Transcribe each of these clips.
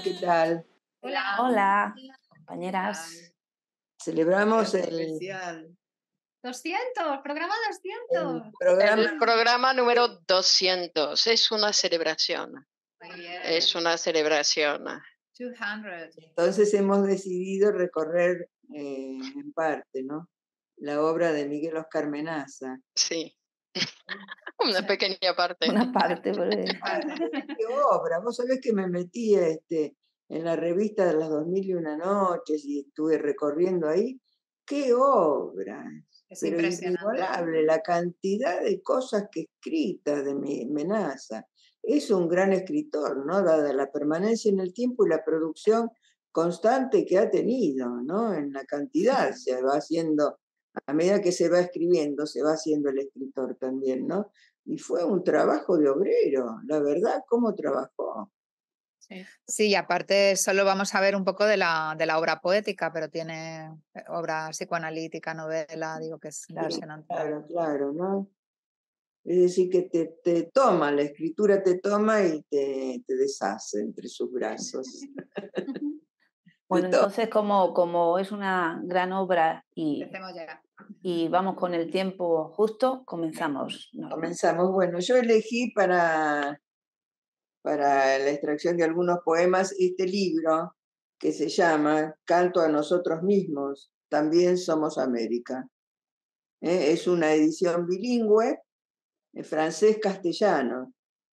¿qué tal? Hola. Hola, compañeras. Celebramos el... 200, programa 200. programa... número 200. Es una celebración. Es una celebración. Entonces hemos decidido recorrer eh, en parte, ¿no? La obra de Miguel Oscar Menaza. Sí. Una pequeña parte. Una parte, por ¿Qué ah, obra? Vos sabés que me metí este, en la revista de las 2001 y una noches y estuve recorriendo ahí. ¡Qué obra! Es impresionante la cantidad de cosas que escritas de mi amenaza. Es un gran escritor, ¿no? Dada la permanencia en el tiempo y la producción constante que ha tenido, ¿no? En la cantidad se va haciendo a medida que se va escribiendo, se va haciendo el escritor también, ¿no? Y fue un trabajo de obrero, la verdad, cómo trabajó. Sí, y aparte solo vamos a ver un poco de la, de la obra poética, pero tiene eh, obra psicoanalítica, novela, digo que es la Claro, claro, ¿no? Es decir, que te, te, toma, la escritura te toma y te, te deshace entre sus brazos. Bueno, entonces como, como es una gran obra y, y vamos con el tiempo justo, comenzamos. ¿no? Comenzamos. Bueno, yo elegí para, para la extracción de algunos poemas este libro que se llama Canto a nosotros mismos, también somos América. Eh, es una edición bilingüe, eh, francés-castellano.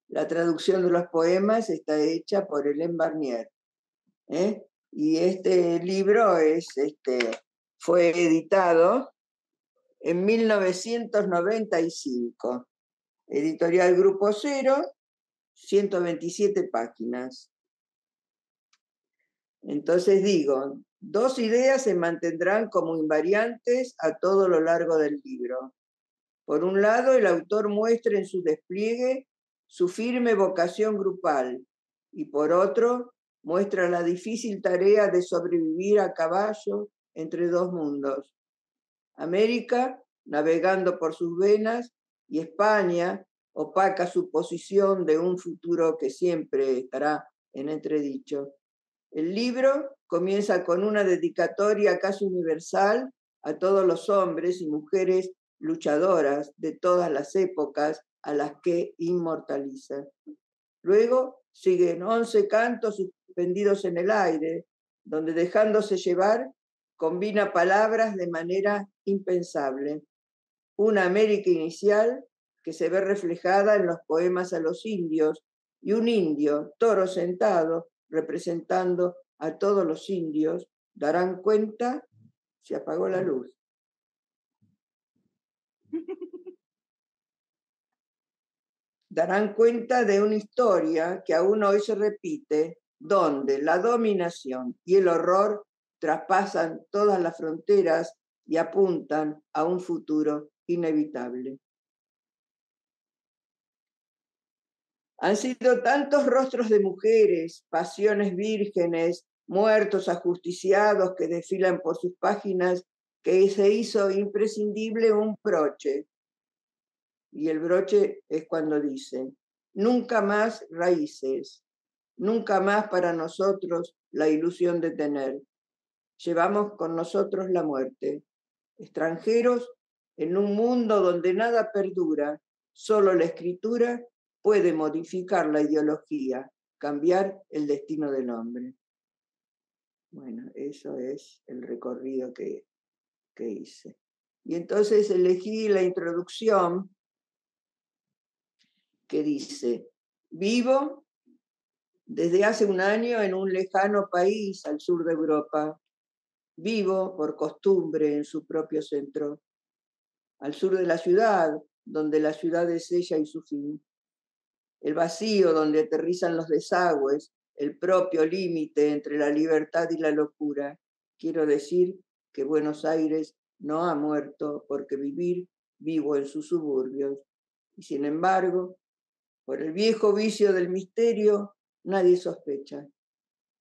La traducción de los poemas está hecha por Hélène Barnier. ¿Eh? y este libro es, este, fue editado en 1995. Editorial Grupo Cero, 127 páginas. Entonces digo, dos ideas se mantendrán como invariantes a todo lo largo del libro. Por un lado, el autor muestra en su despliegue su firme vocación grupal y por otro, muestra la difícil tarea de sobrevivir a caballo entre dos mundos. América, navegando por sus venas, y España, opaca su posición de un futuro que siempre estará en entredicho. El libro comienza con una dedicatoria casi universal a todos los hombres y mujeres luchadoras de todas las épocas a las que inmortaliza. Luego siguen once cantos suspendidos en el aire, donde dejándose llevar, combina palabras de manera impensable. Una América inicial que se ve reflejada en los poemas a los indios y un indio, toro sentado, representando a todos los indios, darán cuenta, se apagó la luz. darán cuenta de una historia que aún hoy se repite donde la dominación y el horror traspasan todas las fronteras y apuntan a un futuro inevitable. Han sido tantos rostros de mujeres, pasiones vírgenes, muertos ajusticiados que desfilan por sus páginas, que se hizo imprescindible un broche. Y el broche es cuando dice, nunca más raíces, nunca más para nosotros la ilusión de tener. Llevamos con nosotros la muerte. Extranjeros en un mundo donde nada perdura, solo la escritura puede modificar la ideología, cambiar el destino del hombre. Bueno, eso es el recorrido que, que hice. Y entonces elegí la introducción que dice, vivo desde hace un año en un lejano país al sur de Europa. Vivo, por costumbre, en su propio centro, al sur de la ciudad, donde la ciudad es ella y su fin. El vacío donde aterrizan los desagües, el propio límite entre la libertad y la locura. Quiero decir que Buenos Aires no ha muerto porque vivir vivo en sus suburbios. Y sin embargo, por el viejo vicio del misterio, nadie sospecha.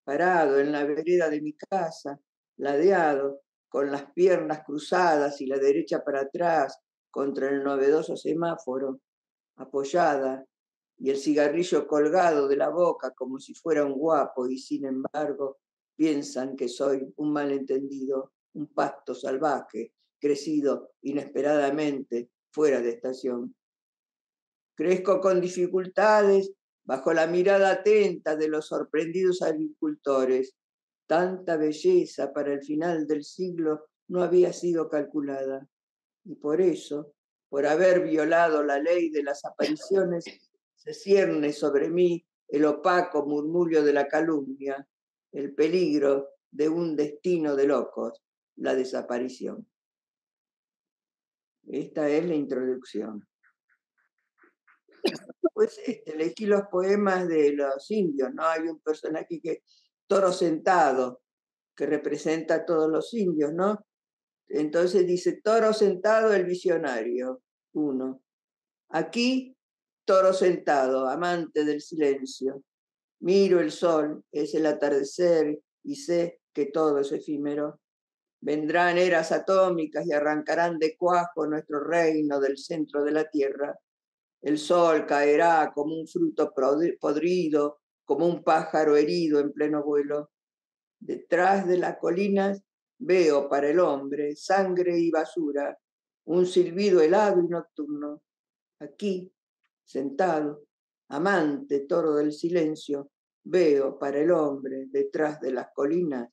Parado en la vereda de mi casa, ladeado, con las piernas cruzadas y la derecha para atrás contra el novedoso semáforo, apoyada y el cigarrillo colgado de la boca como si fuera un guapo y sin embargo piensan que soy un malentendido, un pasto salvaje, crecido inesperadamente fuera de estación. Crezco con dificultades bajo la mirada atenta de los sorprendidos agricultores. Tanta belleza para el final del siglo no había sido calculada. Y por eso, por haber violado la ley de las apariciones, se cierne sobre mí el opaco murmullo de la calumnia, el peligro de un destino de locos, la desaparición. Esta es la introducción. Pues este, elegí los poemas de los indios, ¿no? Hay un personaje que toro sentado, que representa a todos los indios, ¿no? Entonces dice, toro sentado el visionario, uno. Aquí, toro sentado, amante del silencio. Miro el sol, es el atardecer y sé que todo es efímero. Vendrán eras atómicas y arrancarán de cuajo nuestro reino del centro de la tierra. El sol caerá como un fruto podrido, como un pájaro herido en pleno vuelo. Detrás de las colinas veo para el hombre sangre y basura, un silbido helado y nocturno. Aquí, sentado, amante toro del silencio, veo para el hombre detrás de las colinas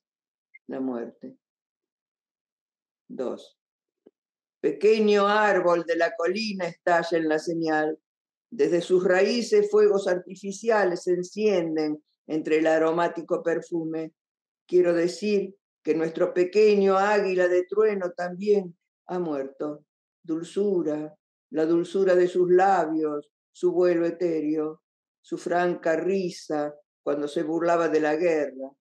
la muerte. 2. Pequeño árbol de la colina estalla en la señal. Desde sus raíces fuegos artificiales se encienden entre el aromático perfume. Quiero decir que nuestro pequeño águila de trueno también ha muerto. Dulzura, la dulzura de sus labios, su vuelo etéreo, su franca risa cuando se burlaba de la guerra.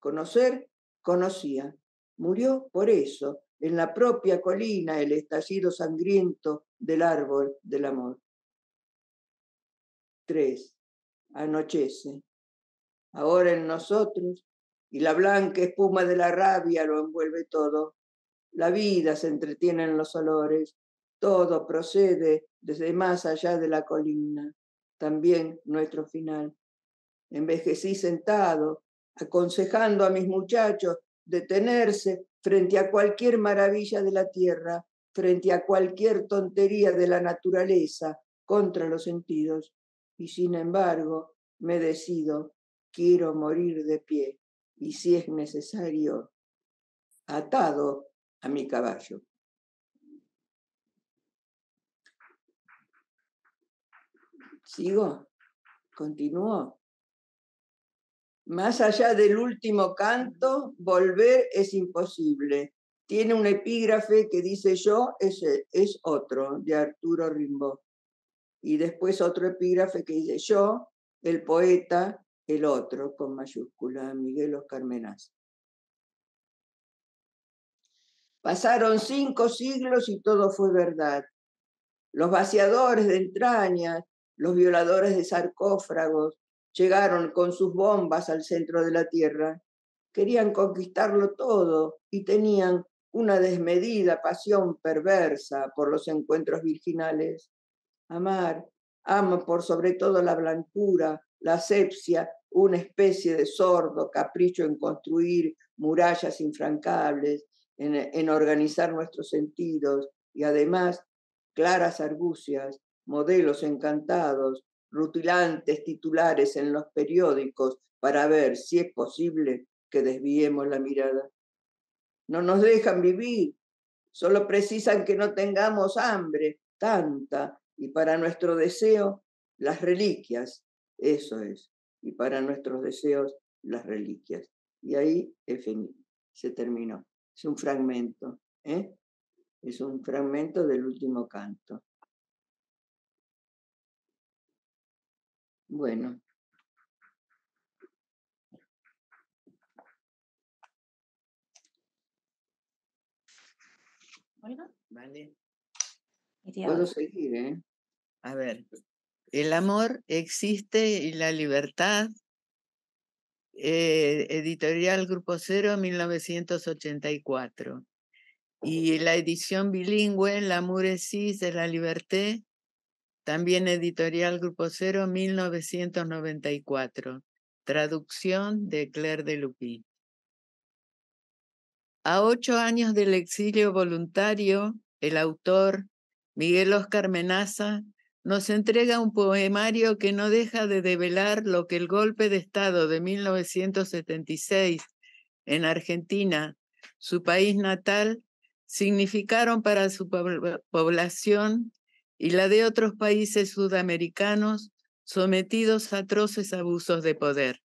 Conocer, conocía. Murió por eso, en la propia colina el estallido sangriento del árbol del amor. 3. Anochece. Ahora en nosotros, y la blanca espuma de la rabia lo envuelve todo. La vida se entretiene en los olores, todo procede desde más allá de la colina, también nuestro final. Envejecí sentado, aconsejando a mis muchachos detenerse frente a cualquier maravilla de la tierra, frente a cualquier tontería de la naturaleza contra los sentidos, y sin embargo me decido, quiero morir de pie, y si es necesario, atado a mi caballo. ¿Sigo? ¿Continúo? Más allá del último canto, volver es imposible. Tiene un epígrafe que dice yo, ese es otro, de Arturo Rimbaud. Y después otro epígrafe que dice yo, el poeta, el otro, con mayúscula, Miguel Oscar Menaz. Pasaron cinco siglos y todo fue verdad. Los vaciadores de entrañas, los violadores de sarcófagos, llegaron con sus bombas al centro de la tierra. Querían conquistarlo todo y tenían una desmedida pasión perversa por los encuentros virginales. Amar, amo por sobre todo la blancura, la asepsia, una especie de sordo capricho en construir murallas infrancables, en organizar nuestros sentidos y además claras argucias, modelos encantados, rutilantes titulares en los periódicos para ver si es posible que desviemos la mirada. No nos dejan vivir, solo precisan que no tengamos hambre, tanta, y para nuestro deseo, las reliquias, eso es, y para nuestros deseos, las reliquias. Y ahí se terminó. Es un fragmento, ¿eh? es un fragmento del último canto. Bueno. Vale. Puedo seguir, ¿eh? A ver. El amor existe y la libertad. Eh, editorial Grupo Cero, 1984. Y la edición bilingüe, El amor existe de la liberté, también editorial Grupo Cero, 1994. Traducción de Claire de Lupí. A ocho años del exilio voluntario, el autor, Miguel Oscar Menaza, nos entrega un poemario que no deja de develar lo que el golpe de Estado de 1976 en Argentina, su país natal, significaron para su población y la de otros países sudamericanos sometidos a atroces abusos de poder.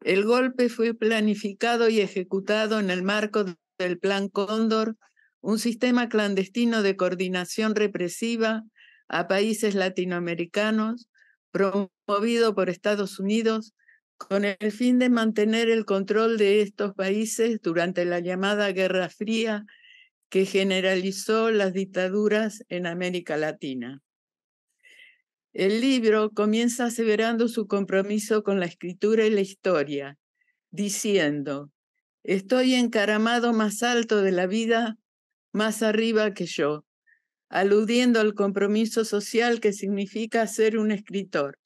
El golpe fue planificado y ejecutado en el marco del Plan Cóndor, un sistema clandestino de coordinación represiva a países latinoamericanos promovido por Estados Unidos con el fin de mantener el control de estos países durante la llamada Guerra Fría que generalizó las dictaduras en América Latina. El libro comienza aseverando su compromiso con la escritura y la historia, diciendo, estoy encaramado más alto de la vida, más arriba que yo, aludiendo al compromiso social que significa ser un escritor,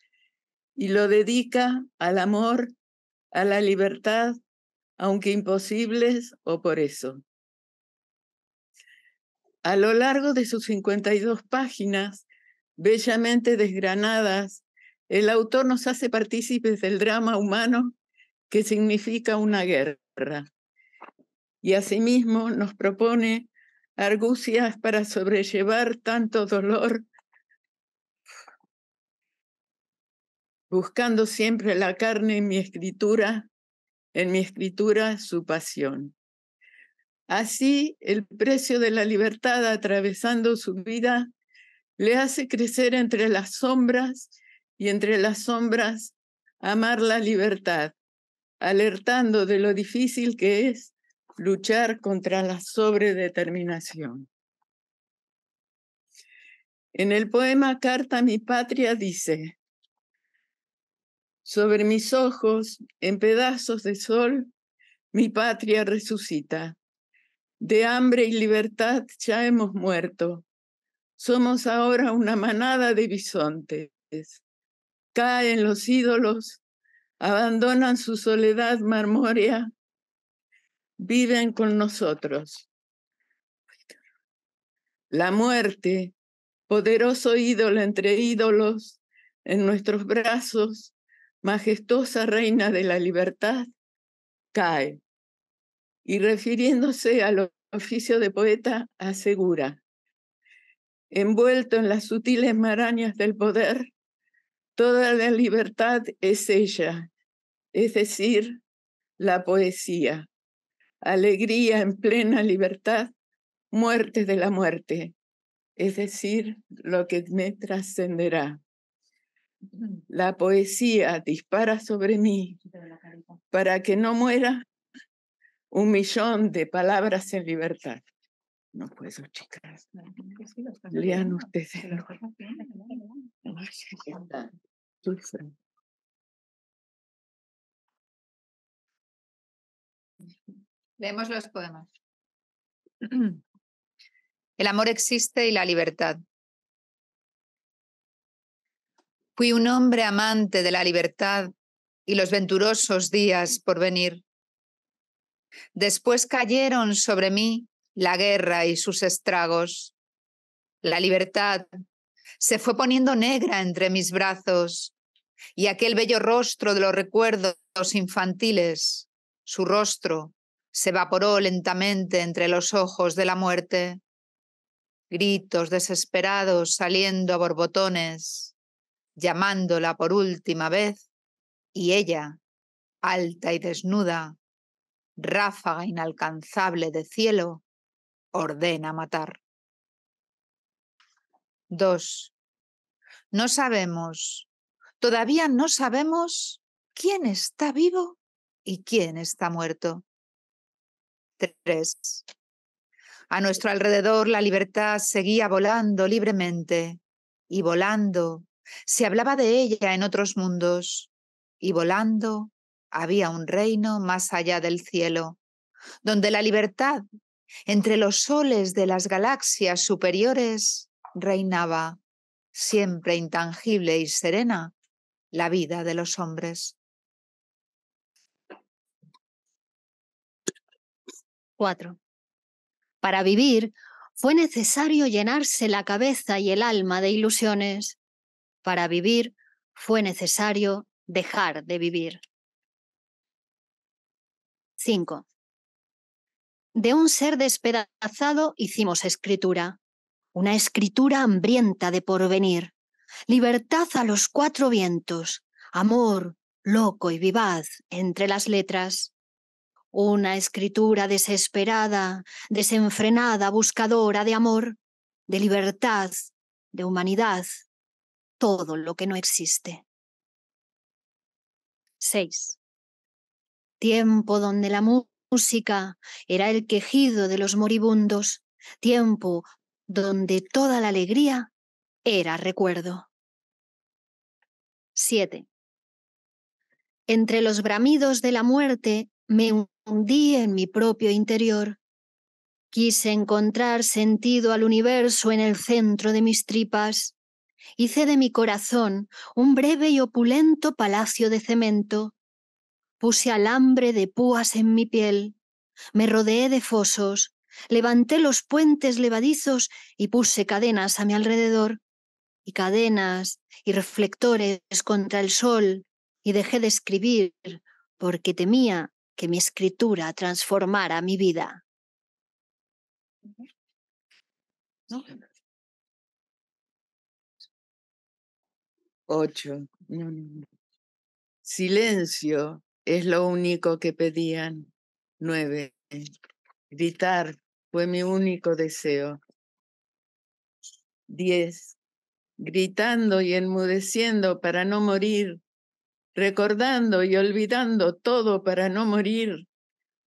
y lo dedica al amor, a la libertad, aunque imposibles o por eso. A lo largo de sus 52 páginas, bellamente desgranadas, el autor nos hace partícipes del drama humano que significa una guerra. Y asimismo nos propone argucias para sobrellevar tanto dolor, buscando siempre la carne en mi escritura, en mi escritura su pasión. Así, el precio de la libertad atravesando su vida le hace crecer entre las sombras y entre las sombras amar la libertad, alertando de lo difícil que es luchar contra la sobredeterminación. En el poema Carta a mi patria dice, sobre mis ojos, en pedazos de sol, mi patria resucita. De hambre y libertad ya hemos muerto. Somos ahora una manada de bisontes. Caen los ídolos, abandonan su soledad marmórea, viven con nosotros. La muerte, poderoso ídolo entre ídolos, en nuestros brazos, majestuosa reina de la libertad, cae y refiriéndose al oficio de poeta asegura, envuelto en las sutiles marañas del poder, toda la libertad es ella, es decir, la poesía, alegría en plena libertad, muerte de la muerte, es decir, lo que me trascenderá. La poesía dispara sobre mí para que no muera un millón de palabras en libertad. No puedo, chicas. Lean ustedes. Leemos los poemas. El amor existe y la libertad. Fui un hombre amante de la libertad y los venturosos días por venir. Después cayeron sobre mí la guerra y sus estragos. La libertad se fue poniendo negra entre mis brazos y aquel bello rostro de los recuerdos infantiles, su rostro se evaporó lentamente entre los ojos de la muerte. Gritos desesperados saliendo a borbotones, llamándola por última vez, y ella, alta y desnuda, ráfaga inalcanzable de cielo, ordena matar. 2. No sabemos, todavía no sabemos quién está vivo y quién está muerto. 3. A nuestro alrededor la libertad seguía volando libremente y volando. Se hablaba de ella en otros mundos y volando había un reino más allá del cielo, donde la libertad entre los soles de las galaxias superiores reinaba, siempre intangible y serena, la vida de los hombres. 4. Para vivir fue necesario llenarse la cabeza y el alma de ilusiones. Para vivir fue necesario dejar de vivir. 5. De un ser despedazado hicimos escritura, una escritura hambrienta de porvenir, libertad a los cuatro vientos, amor loco y vivaz entre las letras, una escritura desesperada, desenfrenada, buscadora de amor, de libertad, de humanidad, todo lo que no existe. 6 tiempo donde la música era el quejido de los moribundos, tiempo donde toda la alegría era recuerdo. 7. Entre los bramidos de la muerte me hundí en mi propio interior. Quise encontrar sentido al universo en el centro de mis tripas. Hice de mi corazón un breve y opulento palacio de cemento Puse alambre de púas en mi piel, me rodeé de fosos, levanté los puentes levadizos y puse cadenas a mi alrededor, y cadenas y reflectores contra el sol, y dejé de escribir porque temía que mi escritura transformara mi vida. Ocho. Silencio es lo único que pedían. Nueve. Gritar fue mi único deseo. Diez. Gritando y enmudeciendo para no morir. Recordando y olvidando todo para no morir.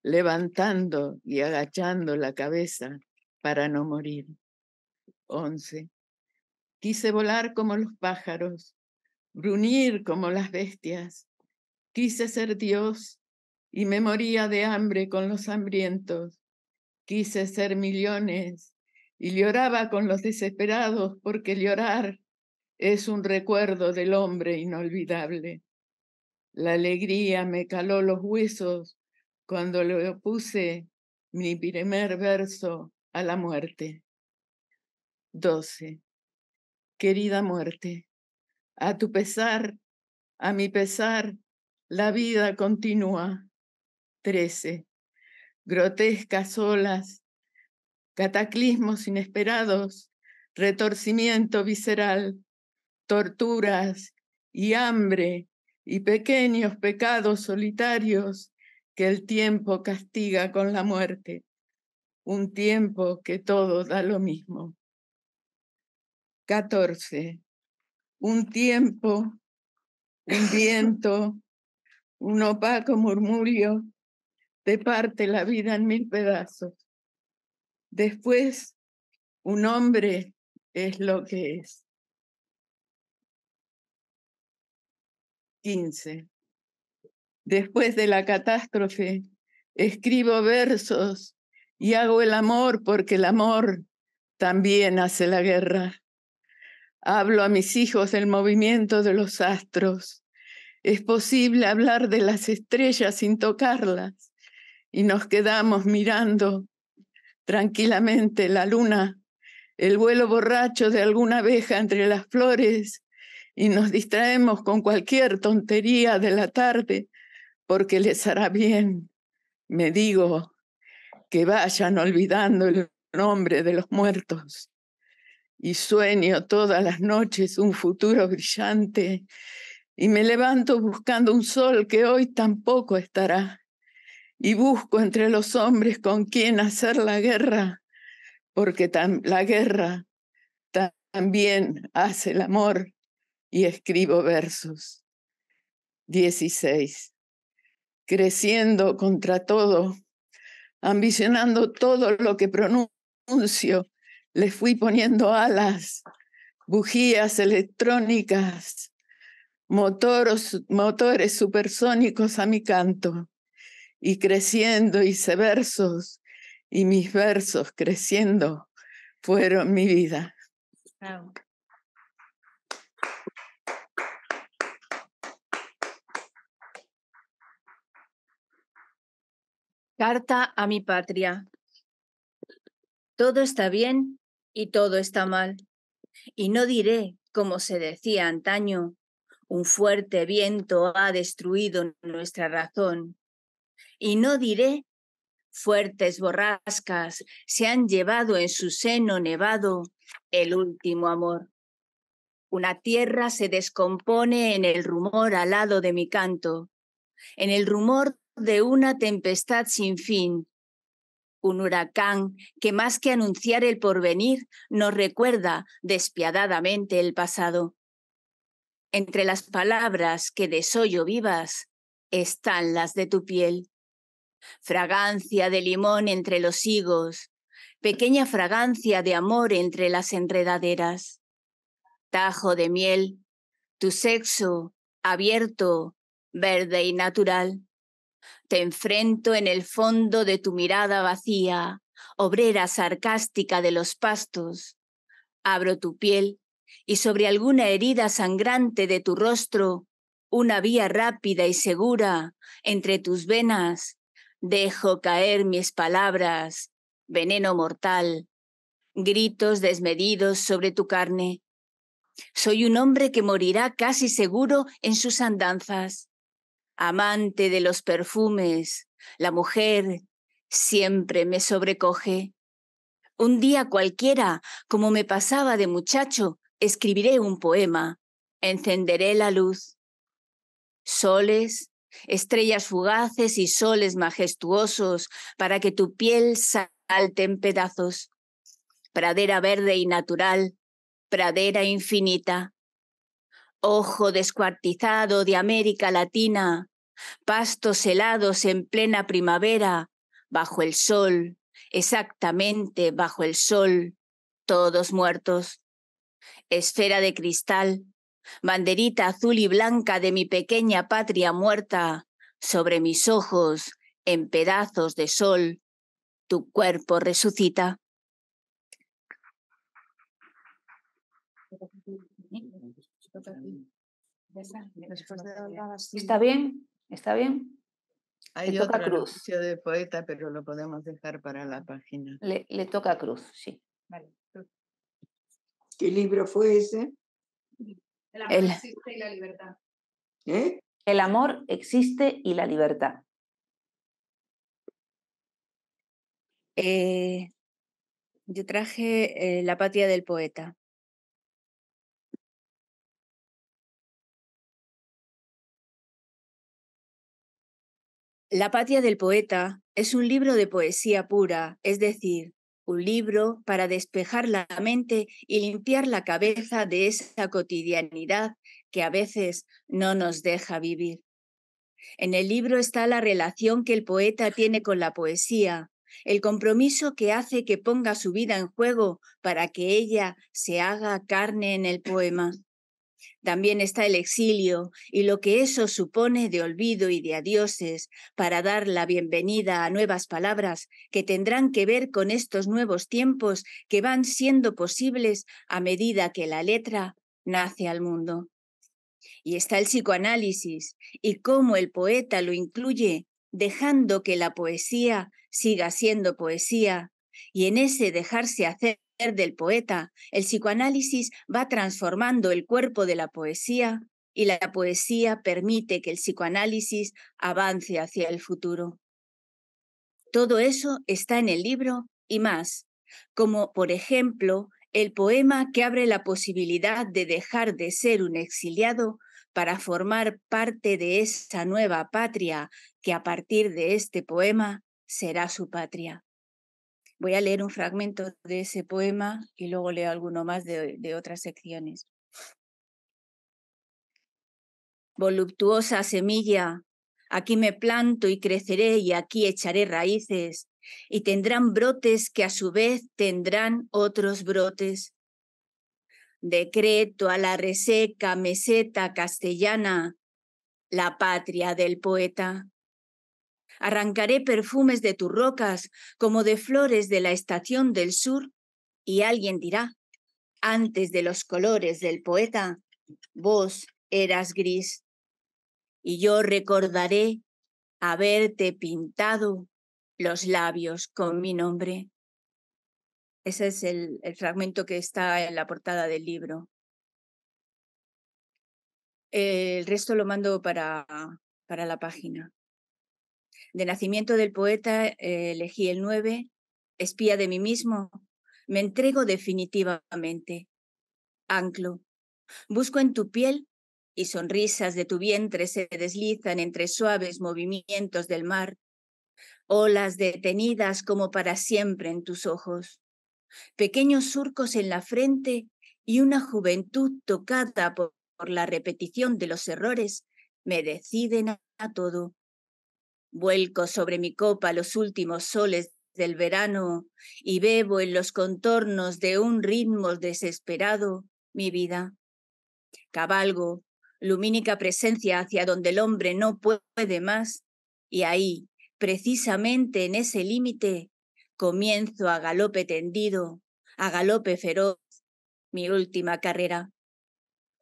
Levantando y agachando la cabeza para no morir. Once. Quise volar como los pájaros, brunir como las bestias, Quise ser Dios y me moría de hambre con los hambrientos. Quise ser millones y lloraba con los desesperados porque llorar es un recuerdo del hombre inolvidable. La alegría me caló los huesos cuando le opuse mi primer verso a la muerte. 12. Querida muerte, a tu pesar, a mi pesar, la vida continúa. 13. Grotescas olas, cataclismos inesperados, retorcimiento visceral, torturas y hambre y pequeños pecados solitarios que el tiempo castiga con la muerte, un tiempo que todo da lo mismo. 14. Un tiempo, un viento, un opaco murmullo te parte la vida en mil pedazos. Después, un hombre es lo que es. 15. Después de la catástrofe, escribo versos y hago el amor porque el amor también hace la guerra. Hablo a mis hijos del movimiento de los astros es posible hablar de las estrellas sin tocarlas y nos quedamos mirando tranquilamente la luna, el vuelo borracho de alguna abeja entre las flores y nos distraemos con cualquier tontería de la tarde porque les hará bien, me digo, que vayan olvidando el nombre de los muertos. Y sueño todas las noches un futuro brillante y me levanto buscando un sol que hoy tampoco estará, y busco entre los hombres con quien hacer la guerra, porque la guerra también hace el amor, y escribo versos. 16. Creciendo contra todo, ambicionando todo lo que pronuncio, le fui poniendo alas, bujías electrónicas, motores supersónicos a mi canto, y creciendo hice versos, y mis versos creciendo fueron mi vida. Carta a mi patria. Todo está bien y todo está mal. Y no diré, como se decía antaño, un fuerte viento ha destruido nuestra razón. Y no diré, fuertes borrascas se han llevado en su seno nevado el último amor. Una tierra se descompone en el rumor alado de mi canto, en el rumor de una tempestad sin fin, un huracán que más que anunciar el porvenir nos recuerda despiadadamente el pasado. Entre las palabras que desoyo vivas están las de tu piel. Fragancia de limón entre los higos, pequeña fragancia de amor entre las enredaderas. Tajo de miel, tu sexo abierto, verde y natural. Te enfrento en el fondo de tu mirada vacía, obrera sarcástica de los pastos. Abro tu piel y sobre alguna herida sangrante de tu rostro, una vía rápida y segura entre tus venas, dejo caer mis palabras, veneno mortal, gritos desmedidos sobre tu carne. Soy un hombre que morirá casi seguro en sus andanzas, amante de los perfumes, la mujer siempre me sobrecoge. Un día cualquiera, como me pasaba de muchacho, escribiré un poema, encenderé la luz. Soles, estrellas fugaces y soles majestuosos, para que tu piel salte en pedazos. Pradera verde y natural, pradera infinita. Ojo descuartizado de América Latina, pastos helados en plena primavera, bajo el sol, exactamente bajo el sol, todos muertos esfera de cristal, banderita azul y blanca de mi pequeña patria muerta, sobre mis ojos, en pedazos de sol, tu cuerpo resucita. ¿Está bien? ¿Está bien? Hay le toca cruz. de poeta, pero lo podemos dejar para la página. Le, le toca cruz, sí. Vale. ¿Qué libro fue ese? ¿Eh? El amor existe y la libertad. El eh, amor existe y la libertad. yo traje eh, La patria del poeta. La patria del poeta es un libro de poesía pura, es decir, un libro para despejar la mente y limpiar la cabeza de esa cotidianidad que a veces no nos deja vivir. En el libro está la relación que el poeta tiene con la poesía, el compromiso que hace que ponga su vida en juego para que ella se haga carne en el poema. También está el exilio y lo que eso supone de olvido y de adioses para dar la bienvenida a nuevas palabras que tendrán que ver con estos nuevos tiempos que van siendo posibles a medida que la letra nace al mundo. Y está el psicoanálisis y cómo el poeta lo incluye, dejando que la poesía siga siendo poesía y en ese dejarse hacer del poeta, el psicoanálisis va transformando el cuerpo de la poesía y la poesía permite que el psicoanálisis avance hacia el futuro. Todo eso está en el libro y más, como por ejemplo el poema que abre la posibilidad de dejar de ser un exiliado para formar parte de esa nueva patria que a partir de este poema será su patria. Voy a leer un fragmento de ese poema y luego leo alguno más de, de otras secciones. Voluptuosa semilla, aquí me planto y creceré y aquí echaré raíces y tendrán brotes que a su vez tendrán otros brotes. Decreto a la reseca meseta castellana, la patria del poeta. Arrancaré perfumes de tus rocas como de flores de la estación del sur y alguien dirá, antes de los colores del poeta, vos eras gris. Y yo recordaré haberte pintado los labios con mi nombre. Ese es el, fragmento que está en la portada del libro. El resto lo mando para la página. De nacimiento del poeta eh, elegí el nueve, espía de mí mismo, me entrego definitivamente. Anclo, busco en tu piel y sonrisas de tu vientre se deslizan entre suaves movimientos del mar, olas detenidas como para siempre en tus ojos, pequeños surcos en la frente y una juventud tocada por, la repetición de los errores me deciden a todo. Vuelco sobre mi copa los últimos soles del verano y bebo en los contornos de un ritmo desesperado mi vida. Cabalgo, lumínica presencia hacia donde el hombre no puede más, y ahí, precisamente en ese límite, comienzo a galope tendido, a galope feroz, mi última carrera.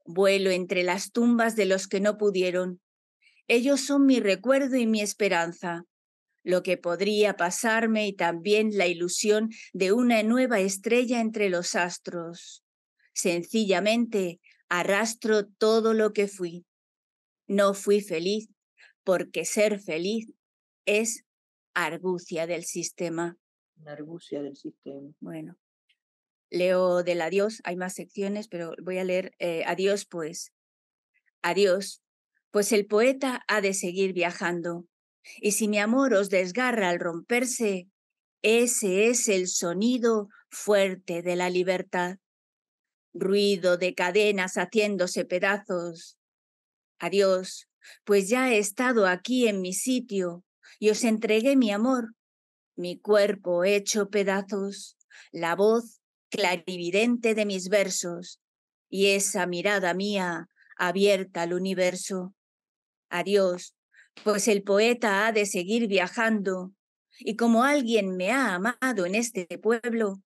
Vuelo entre las tumbas de los que no pudieron, ellos son mi recuerdo y mi esperanza, lo que podría pasarme y también la ilusión de una nueva estrella entre los astros. Sencillamente arrastro todo lo que fui. No fui feliz, porque ser feliz es argucia del sistema. Argucia del sistema. Bueno, leo del adiós, hay más secciones, pero voy a leer eh, adiós pues. Adiós, pues el poeta ha de seguir viajando. Y si mi amor os desgarra al romperse, ese es el sonido fuerte de la libertad. Ruido de cadenas haciéndose pedazos. Adiós, pues ya he estado aquí en mi sitio y os entregué mi amor, mi cuerpo hecho pedazos, la voz clarividente de mis versos y esa mirada mía abierta al universo. Adiós, pues el poeta ha de seguir viajando, y como alguien me ha amado en este pueblo,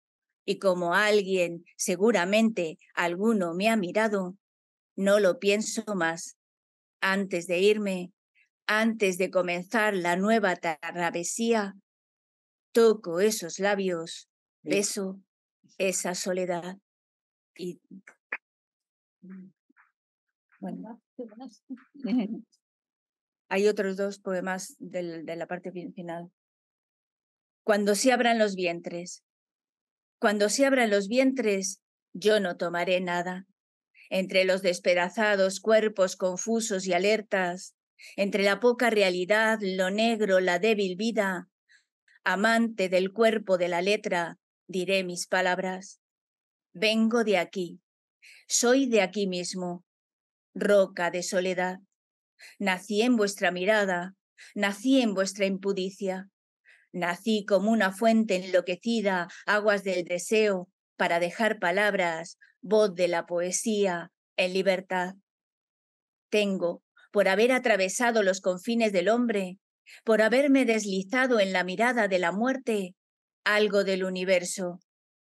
y como alguien, seguramente alguno me ha mirado, no lo pienso más. Antes de irme, antes de comenzar la nueva travesía, toco esos labios, beso esa soledad. Mm, hay otros dos poemas de la parte final. Cuando se abran los vientres. Cuando se abran los vientres, yo no tomaré nada. Entre los despedazados cuerpos confusos y alertas, entre la poca realidad, lo negro, la débil vida, amante del cuerpo de la letra, diré mis palabras. Vengo de aquí, soy de aquí mismo, roca de soledad. Nací en vuestra mirada, nací en vuestra impudicia. Nací como una fuente enloquecida, aguas del deseo, para dejar palabras, voz de la poesía, en libertad. Tengo, por haber atravesado los confines del hombre, por haberme deslizado en la mirada de la muerte, algo del universo,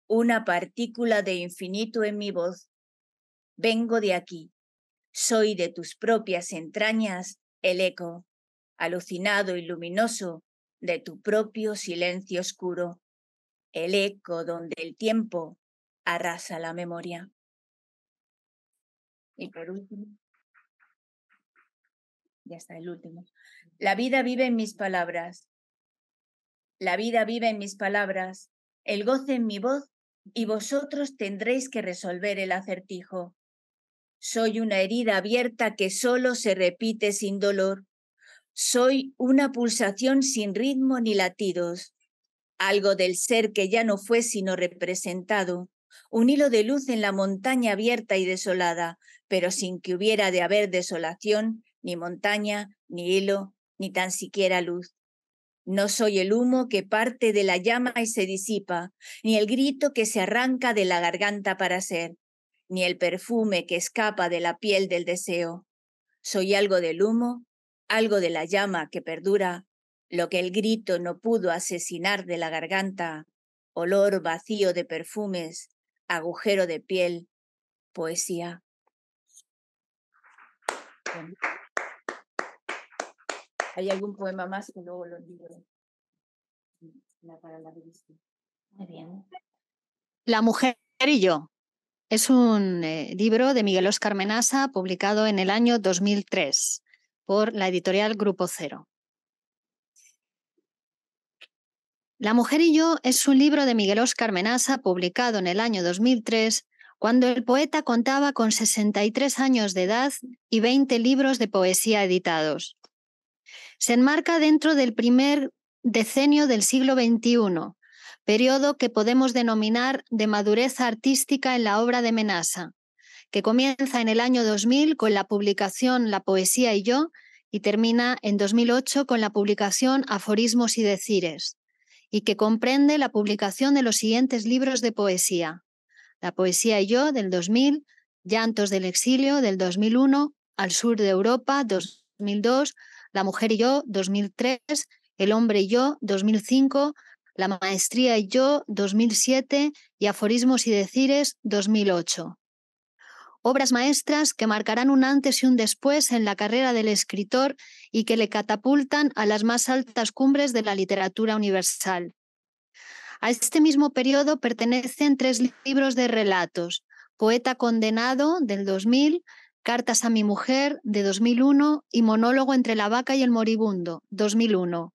una partícula de infinito en mi voz. Vengo de aquí, soy de tus propias entrañas el eco, alucinado y luminoso, de tu propio silencio oscuro, el eco donde el tiempo arrasa la memoria. Y por último, ya está el último. La vida vive en mis palabras. La vida vive en mis palabras, el goce en mi voz, y vosotros tendréis que resolver el acertijo. Soy una herida abierta que solo se repite sin dolor. Soy una pulsación sin ritmo ni latidos. Algo del ser que ya no fue sino representado. Un hilo de luz en la montaña abierta y desolada, pero sin que hubiera de haber desolación, ni montaña, ni hilo, ni tan siquiera luz. No soy el humo que parte de la llama y se disipa, ni el grito que se arranca de la garganta para ser ni el perfume que escapa de la piel del deseo. Soy algo del humo, algo de la llama que perdura, lo que el grito no pudo asesinar de la garganta, olor vacío de perfumes, agujero de piel, poesía. ¿Hay algún poema más que luego lo digo? bien. La mujer y yo. Es un eh, libro de Miguel Oscar Menasa publicado en el año 2003 por la editorial Grupo Cero. La mujer y yo es un libro de Miguel Oscar Menasa publicado en el año 2003 cuando el poeta contaba con 63 años de edad y 20 libros de poesía editados. Se enmarca dentro del primer decenio del siglo XXI, periodo que podemos denominar de madurez artística en la obra de Menasa, que comienza en el año 2000 con la publicación La poesía y yo y termina en 2008 con la publicación Aforismos y Decires, y que comprende la publicación de los siguientes libros de poesía. La poesía y yo del 2000, Llantos del exilio del 2001, Al sur de Europa 2002, La mujer y yo 2003, El hombre y yo 2005, la maestría y yo, 2007, y Aforismos y Decires, 2008. Obras maestras que marcarán un antes y un después en la carrera del escritor y que le catapultan a las más altas cumbres de la literatura universal. A este mismo periodo pertenecen tres libros de relatos, Poeta Condenado del 2000, Cartas a mi mujer de 2001 y Monólogo entre la vaca y el moribundo 2001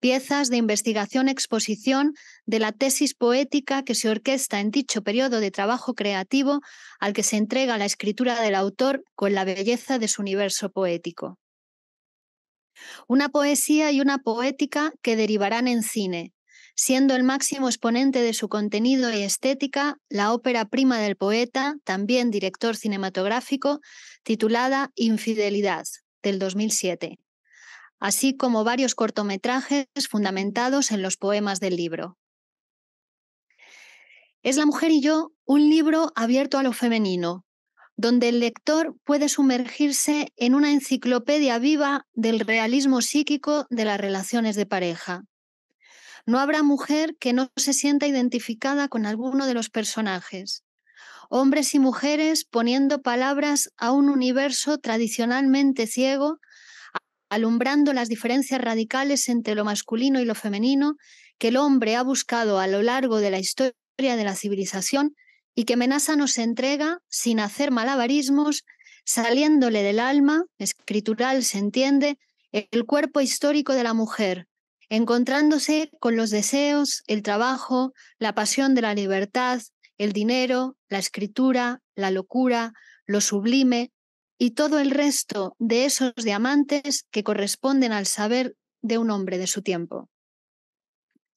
piezas de investigación-exposición de la tesis poética que se orquesta en dicho periodo de trabajo creativo al que se entrega la escritura del autor con la belleza de su universo poético. Una poesía y una poética que derivarán en cine, siendo el máximo exponente de su contenido y estética la ópera prima del poeta, también director cinematográfico, titulada Infidelidad, del 2007 así como varios cortometrajes fundamentados en los poemas del libro. Es La mujer y yo un libro abierto a lo femenino, donde el lector puede sumergirse en una enciclopedia viva del realismo psíquico de las relaciones de pareja. No habrá mujer que no se sienta identificada con alguno de los personajes, hombres y mujeres poniendo palabras a un universo tradicionalmente ciego alumbrando las diferencias radicales entre lo masculino y lo femenino que el hombre ha buscado a lo largo de la historia de la civilización y que Menaza nos entrega sin hacer malabarismos, saliéndole del alma, escritural se entiende, el cuerpo histórico de la mujer, encontrándose con los deseos, el trabajo, la pasión de la libertad, el dinero, la escritura, la locura, lo sublime, y todo el resto de esos diamantes que corresponden al saber de un hombre de su tiempo.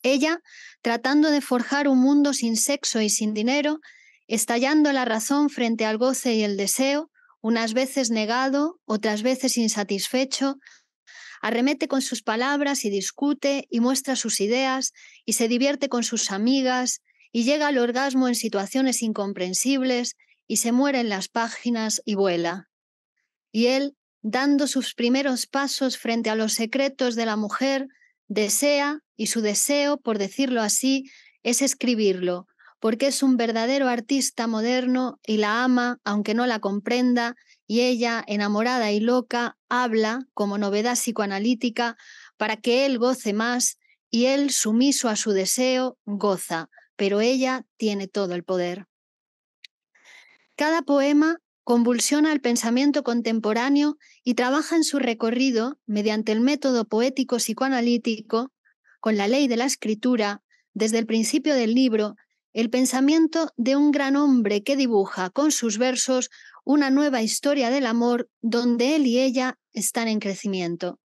Ella, tratando de forjar un mundo sin sexo y sin dinero, estallando la razón frente al goce y el deseo, unas veces negado, otras veces insatisfecho, arremete con sus palabras y discute y muestra sus ideas y se divierte con sus amigas y llega al orgasmo en situaciones incomprensibles y se muere en las páginas y vuela y él, dando sus primeros pasos frente a los secretos de la mujer, desea, y su deseo, por decirlo así, es escribirlo, porque es un verdadero artista moderno y la ama, aunque no la comprenda, y ella, enamorada y loca, habla, como novedad psicoanalítica, para que él goce más, y él, sumiso a su deseo, goza, pero ella tiene todo el poder. Cada poema convulsiona el pensamiento contemporáneo y trabaja en su recorrido mediante el método poético psicoanalítico, con la ley de la escritura, desde el principio del libro, el pensamiento de un gran hombre que dibuja con sus versos una nueva historia del amor donde él y ella están en crecimiento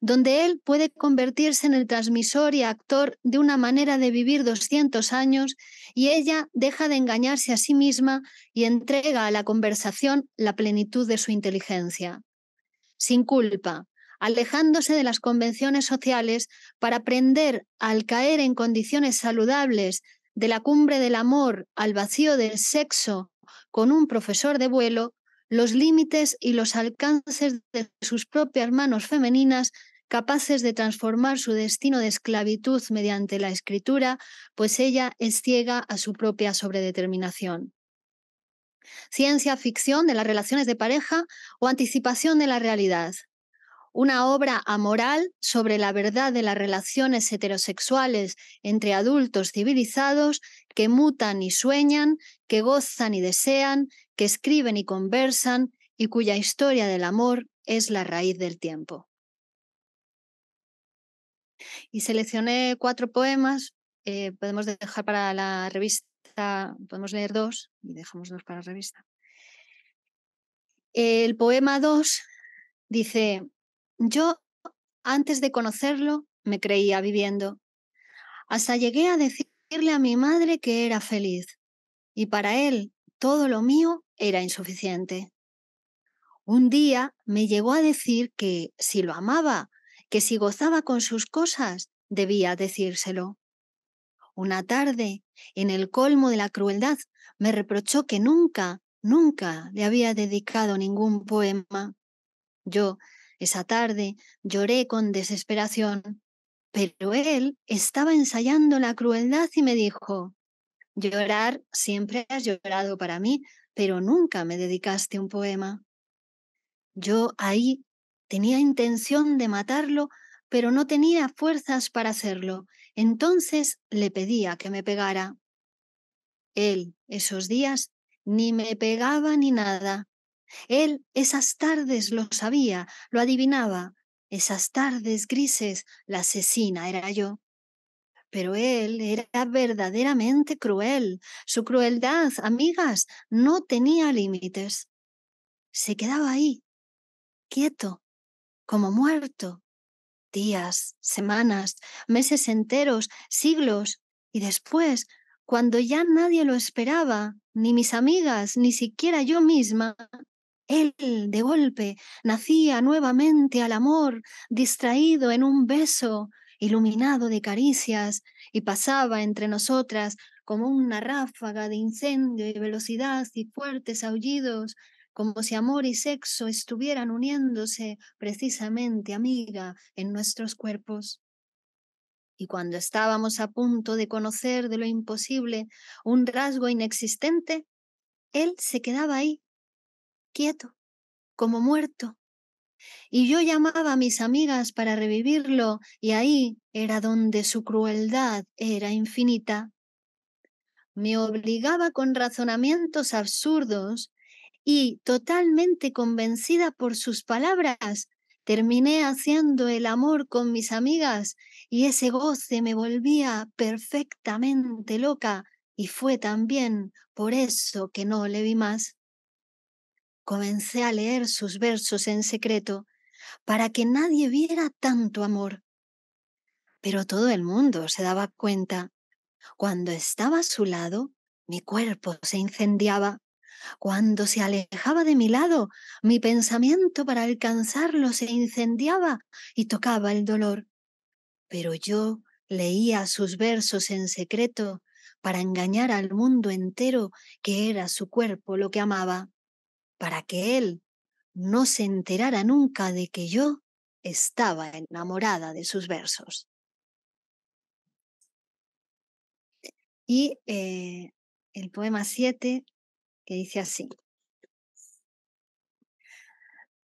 donde él puede convertirse en el transmisor y actor de una manera de vivir 200 años y ella deja de engañarse a sí misma y entrega a la conversación la plenitud de su inteligencia. Sin culpa, alejándose de las convenciones sociales para aprender al caer en condiciones saludables de la cumbre del amor al vacío del sexo con un profesor de vuelo, los límites y los alcances de sus propias manos femeninas capaces de transformar su destino de esclavitud mediante la escritura, pues ella es ciega a su propia sobredeterminación. Ciencia ficción de las relaciones de pareja o anticipación de la realidad. Una obra amoral sobre la verdad de las relaciones heterosexuales entre adultos civilizados que mutan y sueñan, que gozan y desean, que escriben y conversan y cuya historia del amor es la raíz del tiempo. Y seleccioné cuatro poemas, eh, podemos dejar para la revista, podemos leer dos y dejamos dos para la revista. El poema 2 dice, yo antes de conocerlo me creía viviendo. Hasta llegué a decirle a mi madre que era feliz y para él todo lo mío era insuficiente. Un día me llegó a decir que si lo amaba, que si gozaba con sus cosas, debía decírselo. Una tarde, en el colmo de la crueldad, me reprochó que nunca, nunca le había dedicado ningún poema. Yo, esa tarde, lloré con desesperación, pero él estaba ensayando la crueldad y me dijo, llorar siempre has llorado para mí, pero nunca me dedicaste un poema. Yo ahí tenía intención de matarlo, pero no tenía fuerzas para hacerlo. Entonces le pedía que me pegara. Él, esos días, ni me pegaba ni nada. Él, esas tardes, lo sabía, lo adivinaba. Esas tardes grises, la asesina era yo pero él era verdaderamente cruel. Su crueldad, amigas, no tenía límites. Se quedaba ahí, quieto, como muerto, días, semanas, meses enteros, siglos, y después, cuando ya nadie lo esperaba, ni mis amigas, ni siquiera yo misma, él, de golpe, nacía nuevamente al amor, distraído en un beso, iluminado de caricias, y pasaba entre nosotras como una ráfaga de incendio y velocidad y fuertes aullidos, como si amor y sexo estuvieran uniéndose precisamente, amiga, en nuestros cuerpos. Y cuando estábamos a punto de conocer de lo imposible un rasgo inexistente, él se quedaba ahí, quieto, como muerto, y yo llamaba a mis amigas para revivirlo, y ahí era donde su crueldad era infinita. Me obligaba con razonamientos absurdos y, totalmente convencida por sus palabras, terminé haciendo el amor con mis amigas y ese goce me volvía perfectamente loca y fue también por eso que no le vi más comencé a leer sus versos en secreto para que nadie viera tanto amor. Pero todo el mundo se daba cuenta. Cuando estaba a su lado, mi cuerpo se incendiaba. Cuando se alejaba de mi lado, mi pensamiento para alcanzarlo se incendiaba y tocaba el dolor. Pero yo leía sus versos en secreto para engañar al mundo entero que era su cuerpo lo que amaba para que él no se enterara nunca de que yo estaba enamorada de sus versos. Y eh, el poema 7 que dice así.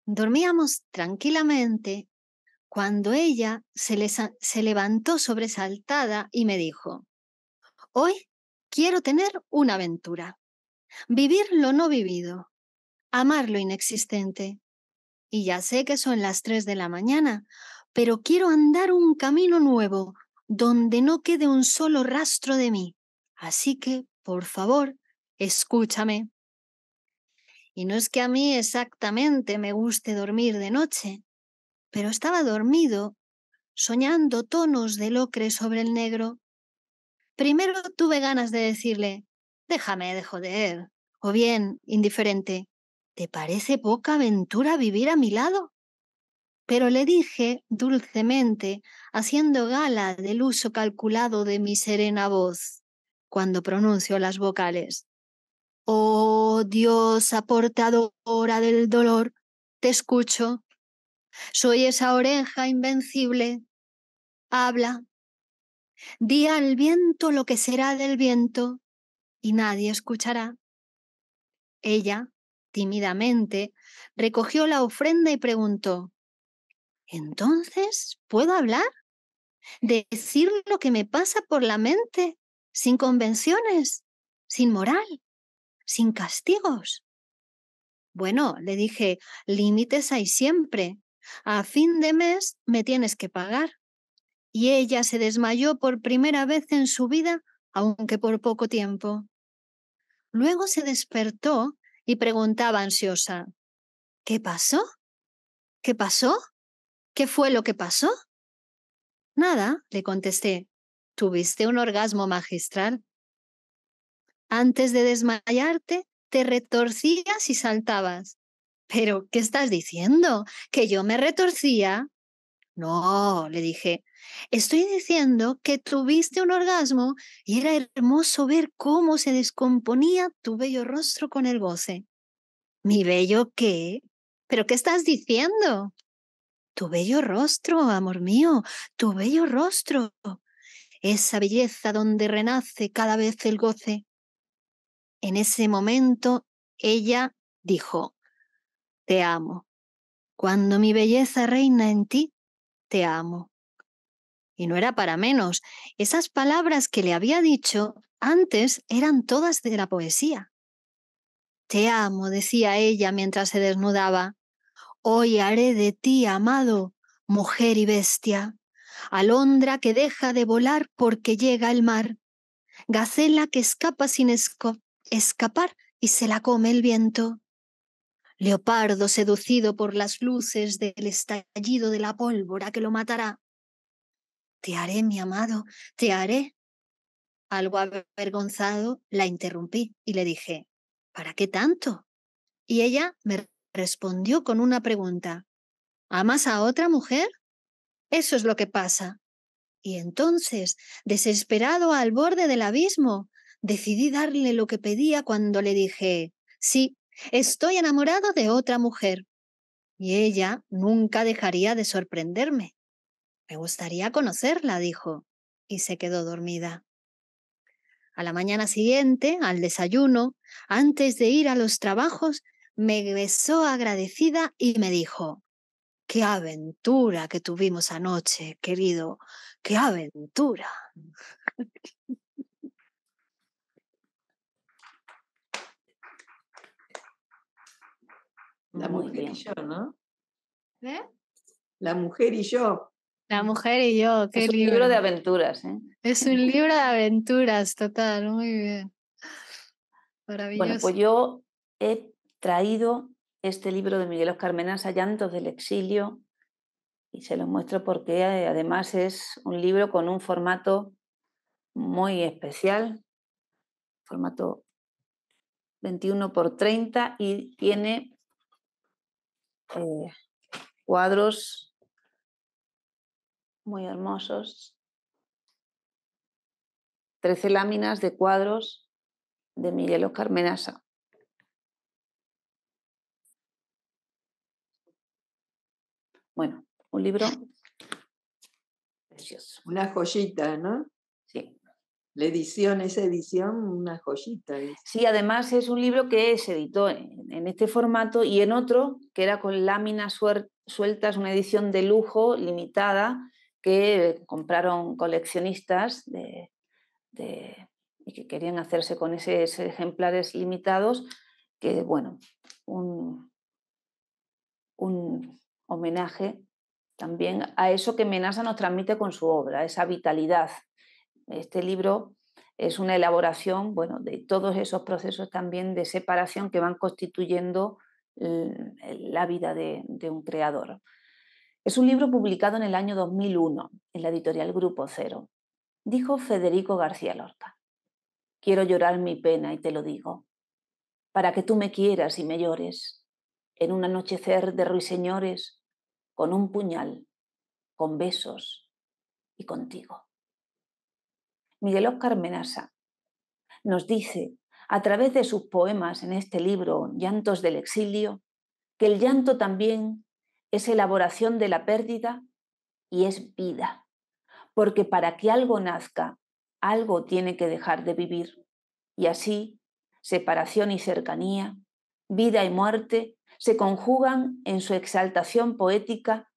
Dormíamos tranquilamente cuando ella se, se levantó sobresaltada y me dijo, hoy quiero tener una aventura, vivir lo no vivido, amar lo inexistente. Y ya sé que son las tres de la mañana, pero quiero andar un camino nuevo, donde no quede un solo rastro de mí. Así que, por favor, escúchame. Y no es que a mí exactamente me guste dormir de noche, pero estaba dormido, soñando tonos de locre sobre el negro. Primero tuve ganas de decirle, déjame de joder, o bien, indiferente, ¿Te parece poca aventura vivir a mi lado? Pero le dije dulcemente, haciendo gala del uso calculado de mi serena voz, cuando pronuncio las vocales. Oh Dios aportadora del dolor, te escucho. Soy esa oreja invencible. Habla. Di al viento lo que será del viento y nadie escuchará. Ella tímidamente, recogió la ofrenda y preguntó, ¿entonces puedo hablar? ¿Decir lo que me pasa por la mente, sin convenciones, sin moral, sin castigos? Bueno, le dije, límites hay siempre. A fin de mes me tienes que pagar. Y ella se desmayó por primera vez en su vida, aunque por poco tiempo. Luego se despertó y preguntaba ansiosa, ¿qué pasó? ¿Qué pasó? ¿Qué fue lo que pasó? Nada, le contesté. Tuviste un orgasmo magistral. Antes de desmayarte, te retorcías y saltabas. ¿Pero qué estás diciendo? ¿Que yo me retorcía? No, le dije, estoy diciendo que tuviste un orgasmo y era hermoso ver cómo se descomponía tu bello rostro con el goce. ¿Mi bello qué? ¿Pero qué estás diciendo? Tu bello rostro, amor mío, tu bello rostro. Esa belleza donde renace cada vez el goce. En ese momento ella dijo, Te amo. Cuando mi belleza reina en ti, te amo. Y no era para menos. Esas palabras que le había dicho antes eran todas de la poesía. Te amo, decía ella mientras se desnudaba. Hoy haré de ti, amado, mujer y bestia, alondra que deja de volar porque llega el mar, gacela que escapa sin escapar y se la come el viento, Leopardo, seducido por las luces del estallido de la pólvora que lo matará. Te haré, mi amado, te haré. Algo avergonzado la interrumpí y le dije, ¿para qué tanto? Y ella me respondió con una pregunta, ¿amas a otra mujer? Eso es lo que pasa. Y entonces, desesperado al borde del abismo, decidí darle lo que pedía cuando le dije, sí, Estoy enamorado de otra mujer y ella nunca dejaría de sorprenderme. Me gustaría conocerla, dijo, y se quedó dormida. A la mañana siguiente, al desayuno, antes de ir a los trabajos, me besó agradecida y me dijo, ¡Qué aventura que tuvimos anoche, querido! ¡Qué aventura! La mujer y yo, ¿no? ¿Eh? La mujer y yo. La mujer y yo, qué Es un libro. de aventuras, ¿eh? Es un libro de aventuras, total, muy bien. Maravilloso. Bueno, pues yo he traído este libro de Miguel Oscar Menas Llantos del Exilio, y se lo muestro porque eh, además es un libro con un formato muy especial, formato 21 por 30 y tiene eh, cuadros muy hermosos, trece láminas de cuadros de Miguel Oscar Bueno, un libro precioso. Una joyita, ¿no? La edición, esa edición, una joyita. Sí, además es un libro que se editó en, este formato y en otro, que era con láminas sueltas, una edición de lujo limitada que compraron coleccionistas y que querían hacerse con esos ejemplares limitados, que bueno, un, un homenaje también a eso que Menasa nos transmite con su obra, esa vitalidad este libro es una elaboración de todos esos procesos también de separación que van constituyendo la vida de, de un creador. Es un libro publicado en el año 2001 en la editorial Grupo Cero. Dijo Federico García Lorca, quiero llorar mi pena y te lo digo, para que tú me quieras y me llores, en un anochecer de ruiseñores, con un puñal, con besos y contigo. Miguel Oscar Menasa, nos dice, a través de sus poemas en este libro, Llantos del Exilio, que el llanto también es elaboración de la pérdida y es vida, porque para que algo nazca, algo tiene que dejar de vivir. Y así, separación y cercanía, vida y muerte se conjugan en su exaltación poética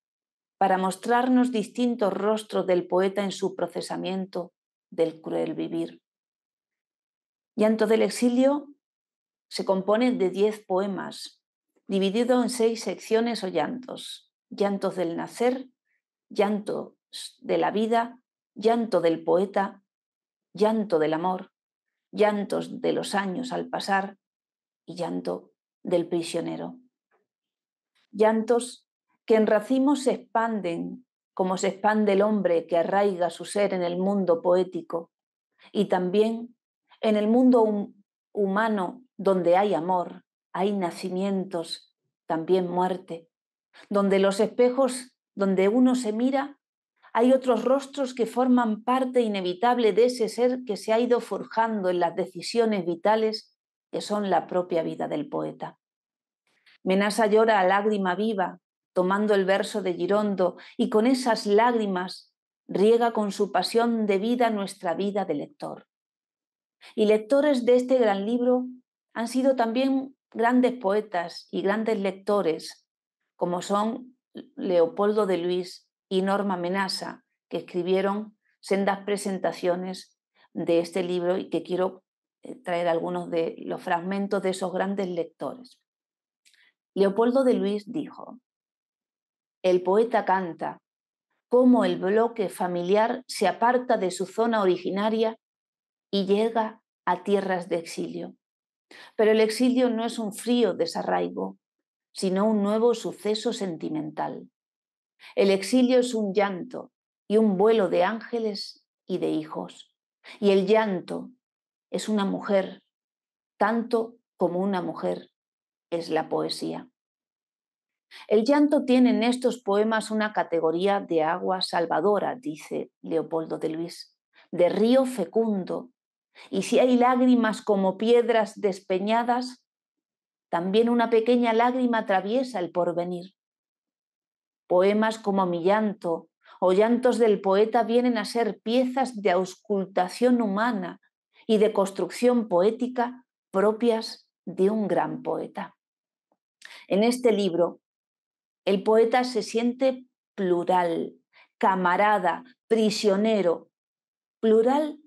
para mostrarnos distintos rostros del poeta en su procesamiento del cruel vivir. Llanto del exilio se compone de diez poemas, dividido en seis secciones o llantos. Llantos del nacer, llantos de la vida, llanto del poeta, llanto del amor, llantos de los años al pasar y llanto del prisionero. Llantos que en racimos se expanden como se expande el hombre que arraiga su ser en el mundo poético y también en el mundo humano donde hay amor, hay nacimientos, también muerte, donde los espejos donde uno se mira, hay otros rostros que forman parte inevitable de ese ser que se ha ido forjando en las decisiones vitales que son la propia vida del poeta. Menasa llora a lágrima viva tomando el verso de Girondo y con esas lágrimas riega con su pasión de vida nuestra vida de lector. Y lectores de este gran libro han sido también grandes poetas y grandes lectores, como son Leopoldo de Luis y Norma Menasa, que escribieron sendas presentaciones de este libro y que quiero eh, traer algunos de los fragmentos de esos grandes lectores. Leopoldo de Luis dijo, el poeta canta cómo el bloque familiar se aparta de su zona originaria y llega a tierras de exilio. Pero el exilio no es un frío desarraigo, sino un nuevo suceso sentimental. El exilio es un llanto y un vuelo de ángeles y de hijos. Y el llanto es una mujer, tanto como una mujer es la poesía. El llanto tiene en estos poemas una categoría de agua salvadora, dice Leopoldo de Luis, de río fecundo. Y si hay lágrimas como piedras despeñadas, también una pequeña lágrima atraviesa el porvenir. Poemas como mi llanto o llantos del poeta vienen a ser piezas de auscultación humana y de construcción poética propias de un gran poeta. En este libro el poeta se siente plural, camarada, prisionero, plural,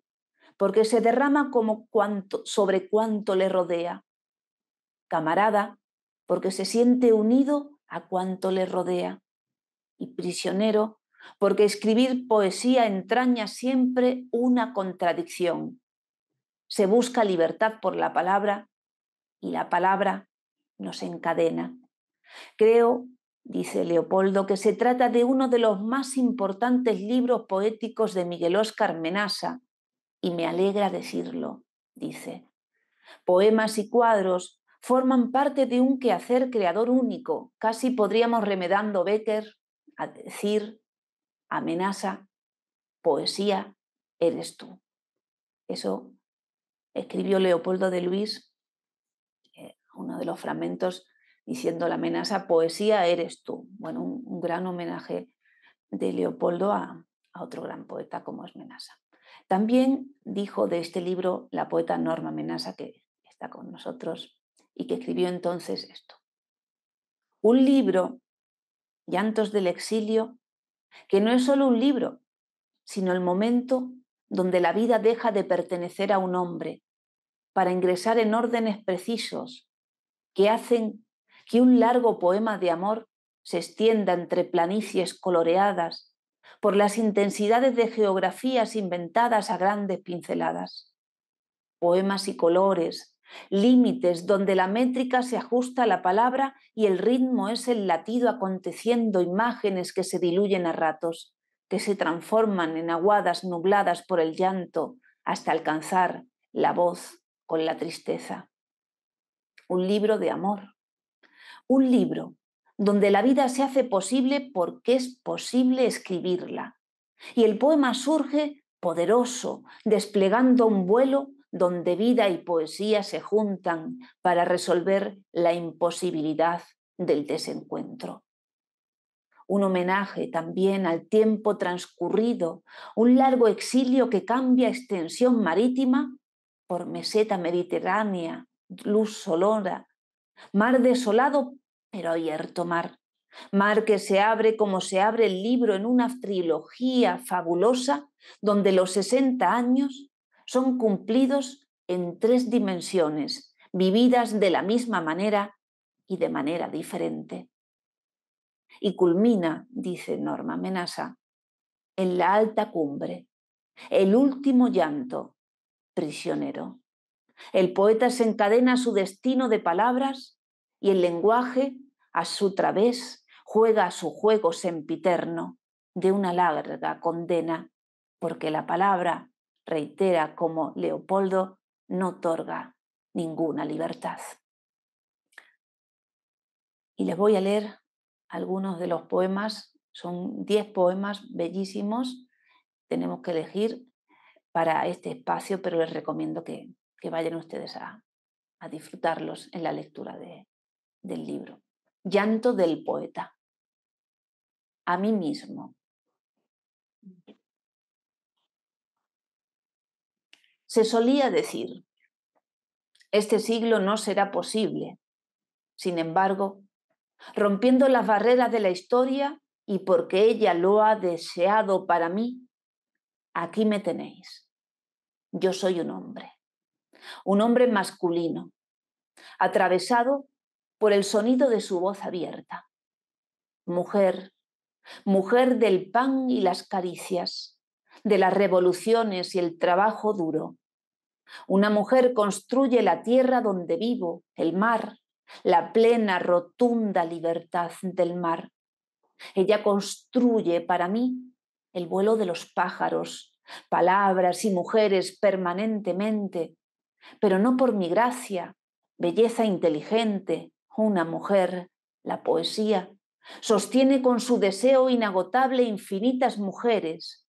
porque se derrama como cuanto, sobre cuanto le rodea. Camarada, porque se siente unido a cuanto le rodea. Y prisionero, porque escribir poesía entraña siempre una contradicción. Se busca libertad por la palabra y la palabra nos encadena. Creo Dice Leopoldo que se trata de uno de los más importantes libros poéticos de Miguel Óscar Menasa, y me alegra decirlo, dice. Poemas y cuadros forman parte de un quehacer creador único, casi podríamos remedando Becker a decir, amenaza, poesía, eres tú. Eso escribió Leopoldo de Luis, eh, uno de los fragmentos siendo la amenaza, poesía eres tú. Bueno, un, gran homenaje de Leopoldo a, a, otro gran poeta como es Menasa. También dijo de este libro la poeta Norma Menasa, que está con nosotros y que escribió entonces esto. Un libro, Llantos del Exilio, que no es solo un libro, sino el momento donde la vida deja de pertenecer a un hombre para ingresar en órdenes precisos que hacen que un largo poema de amor se extienda entre planicies coloreadas por las intensidades de geografías inventadas a grandes pinceladas. Poemas y colores, límites donde la métrica se ajusta a la palabra y el ritmo es el latido aconteciendo imágenes que se diluyen a ratos, que se transforman en aguadas nubladas por el llanto hasta alcanzar la voz con la tristeza. Un libro de amor un libro donde la vida se hace posible porque es posible escribirla. Y el poema surge poderoso, desplegando un vuelo donde vida y poesía se juntan para resolver la imposibilidad del desencuentro. Un homenaje también al tiempo transcurrido, un largo exilio que cambia extensión marítima por meseta mediterránea, luz solora mar desolado, pero abierto mar, mar que se abre como se abre el libro en una trilogía fabulosa donde los 60 años son cumplidos en tres dimensiones, vividas de la misma manera y de manera diferente. Y culmina, dice Norma Menasa, en la alta cumbre, el último llanto prisionero. El poeta se encadena su destino de palabras y el lenguaje a su través juega a su juego sempiterno de una larga condena, porque la palabra, reitera como Leopoldo, no otorga ninguna libertad. Y les voy a leer algunos de los poemas, son diez poemas bellísimos, tenemos que elegir para este espacio, pero les recomiendo que, que vayan ustedes a, disfrutarlos en la lectura del libro. Llanto del poeta. A mí mismo. Se solía decir, este siglo no será posible. Sin embargo, rompiendo las barreras de la historia y porque ella lo ha deseado para mí, aquí me tenéis. Yo soy un hombre un hombre masculino, atravesado por el sonido de su voz abierta. Mujer, mujer del pan y las caricias, de las revoluciones y el trabajo duro. Una mujer construye la tierra donde vivo, el mar, la plena, rotunda libertad del mar. Ella construye para mí el vuelo de los pájaros, palabras y mujeres permanentemente, pero no por mi gracia, belleza inteligente, una mujer, la poesía, sostiene con su deseo inagotable infinitas mujeres,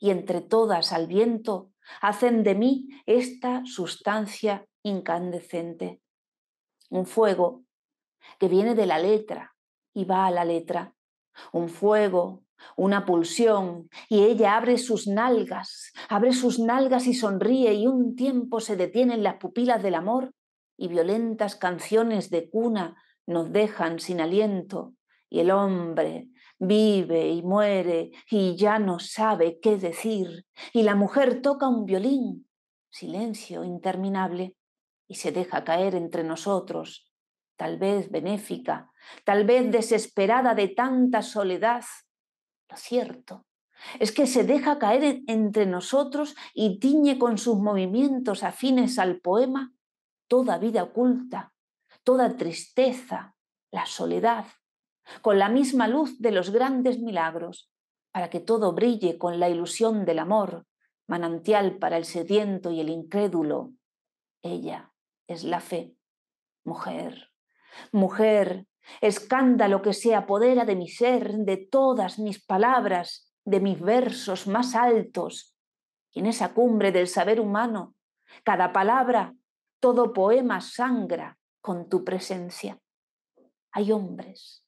y entre todas al viento hacen de mí esta sustancia incandescente, un fuego que viene de la letra y va a la letra, un fuego una pulsión, y ella abre sus nalgas, abre sus nalgas y sonríe, y un tiempo se detienen las pupilas del amor, y violentas canciones de cuna nos dejan sin aliento, y el hombre vive y muere, y ya no sabe qué decir, y la mujer toca un violín, silencio interminable, y se deja caer entre nosotros, tal vez benéfica, tal vez desesperada de tanta soledad lo cierto es que se deja caer entre nosotros y tiñe con sus movimientos afines al poema toda vida oculta, toda tristeza, la soledad, con la misma luz de los grandes milagros, para que todo brille con la ilusión del amor, manantial para el sediento y el incrédulo. Ella es la fe. Mujer, mujer, Escándalo que se apodera de mi ser, de todas mis palabras, de mis versos más altos. Y en esa cumbre del saber humano, cada palabra, todo poema sangra con tu presencia. Hay hombres,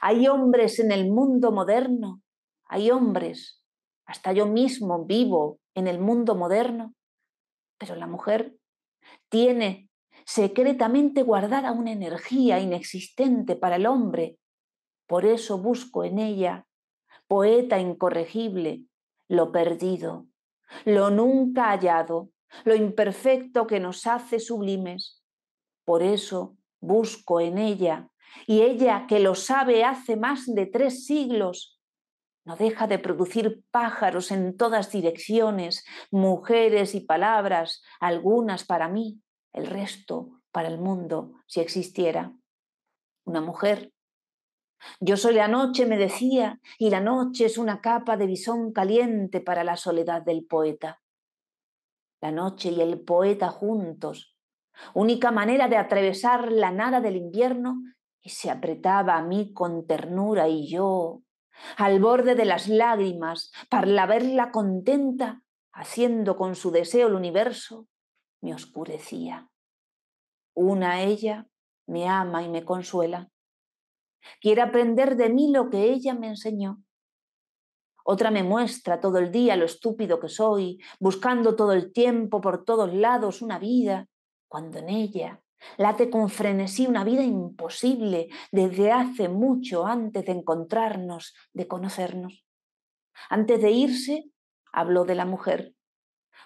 hay hombres en el mundo moderno, hay hombres, hasta yo mismo vivo en el mundo moderno, pero la mujer tiene secretamente guardada una energía inexistente para el hombre. Por eso busco en ella, poeta incorregible, lo perdido, lo nunca hallado, lo imperfecto que nos hace sublimes. Por eso busco en ella, y ella que lo sabe hace más de tres siglos, no deja de producir pájaros en todas direcciones, mujeres y palabras, algunas para mí, el resto para el mundo si existiera. Una mujer. Yo soy la noche, me decía, y la noche es una capa de visón caliente para la soledad del poeta. La noche y el poeta juntos, única manera de atravesar la nada del invierno, y se apretaba a mí con ternura y yo, al borde de las lágrimas, para verla contenta, haciendo con su deseo el universo, me oscurecía. Una ella me ama y me consuela. Quiere aprender de mí lo que ella me enseñó. Otra me muestra todo el día lo estúpido que soy, buscando todo el tiempo por todos lados una vida, cuando en ella late con frenesí una vida imposible desde hace mucho antes de encontrarnos, de conocernos. Antes de irse, habló de la mujer,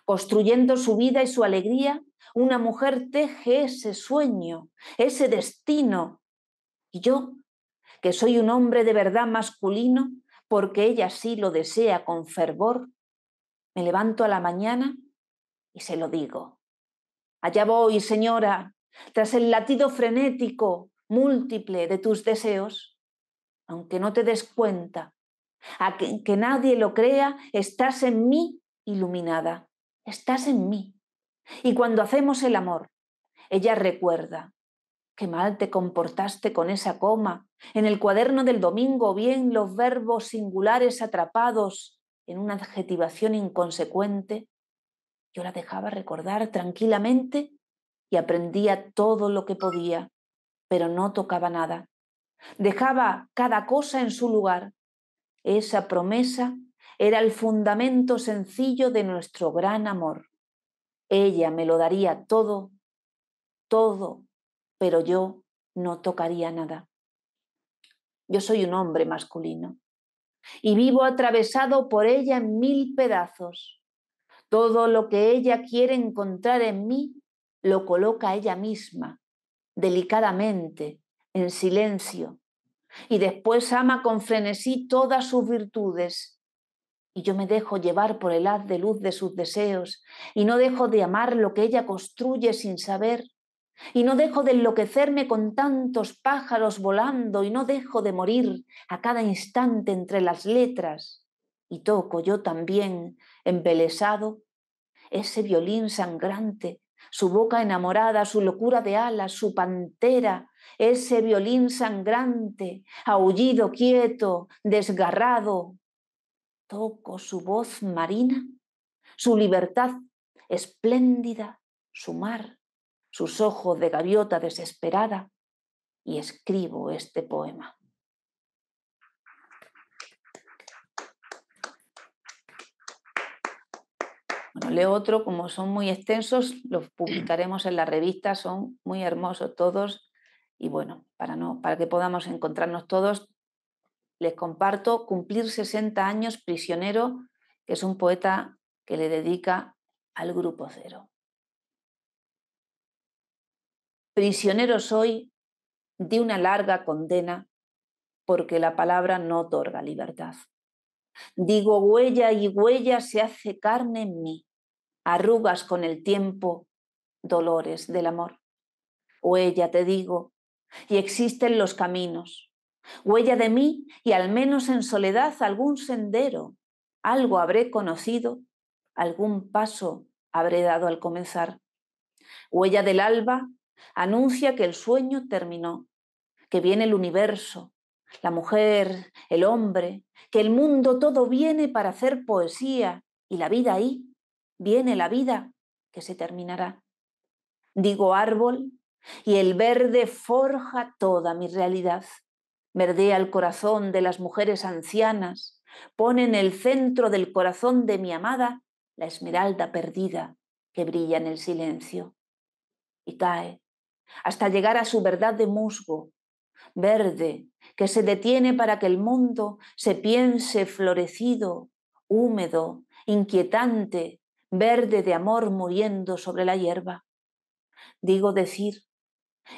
construyendo su vida y su alegría, una mujer teje ese sueño, ese destino. Y yo, que soy un hombre de verdad masculino, porque ella sí lo desea con fervor, me levanto a la mañana y se lo digo. Allá voy, señora, tras el latido frenético, múltiple de tus deseos, aunque no te des cuenta, a que, nadie lo crea, estás en mí iluminada estás en mí. Y cuando hacemos el amor, ella recuerda, qué mal te comportaste con esa coma, en el cuaderno del domingo, bien los verbos singulares atrapados en una adjetivación inconsecuente, yo la dejaba recordar tranquilamente y aprendía todo lo que podía, pero no tocaba nada. Dejaba cada cosa en su lugar. Esa promesa era el fundamento sencillo de nuestro gran amor. Ella me lo daría todo, todo, pero yo no tocaría nada. Yo soy un hombre masculino y vivo atravesado por ella en mil pedazos. Todo lo que ella quiere encontrar en mí lo coloca ella misma, delicadamente, en silencio, y después ama con frenesí todas sus virtudes y yo me dejo llevar por el haz de luz de sus deseos, y no dejo de amar lo que ella construye sin saber, y no dejo de enloquecerme con tantos pájaros volando, y no dejo de morir a cada instante entre las letras, y toco yo también, embelesado, ese violín sangrante, su boca enamorada, su locura de alas, su pantera, ese violín sangrante, aullido quieto, desgarrado, Toco su voz marina, su libertad espléndida, su mar, sus ojos de gaviota desesperada, y escribo este poema. Bueno, leo otro, como son muy extensos, los publicaremos en la revista, son muy hermosos todos y bueno, para, no, para que podamos encontrarnos todos, les comparto Cumplir 60 años prisionero, que es un poeta que le dedica al grupo cero. Prisionero soy de una larga condena porque la palabra no otorga libertad. Digo huella y huella se hace carne en mí, arrugas con el tiempo, dolores del amor. Huella te digo, y existen los caminos, Huella de mí y al menos en soledad algún sendero, algo habré conocido, algún paso habré dado al comenzar. Huella del alba anuncia que el sueño terminó, que viene el universo, la mujer, el hombre, que el mundo todo viene para hacer poesía y la vida ahí, viene la vida que se terminará. Digo árbol y el verde forja toda mi realidad. Verdea el corazón de las mujeres ancianas, pone en el centro del corazón de mi amada la esmeralda perdida que brilla en el silencio. Y cae, hasta llegar a su verdad de musgo, verde, que se detiene para que el mundo se piense florecido, húmedo, inquietante, verde de amor muriendo sobre la hierba. Digo decir,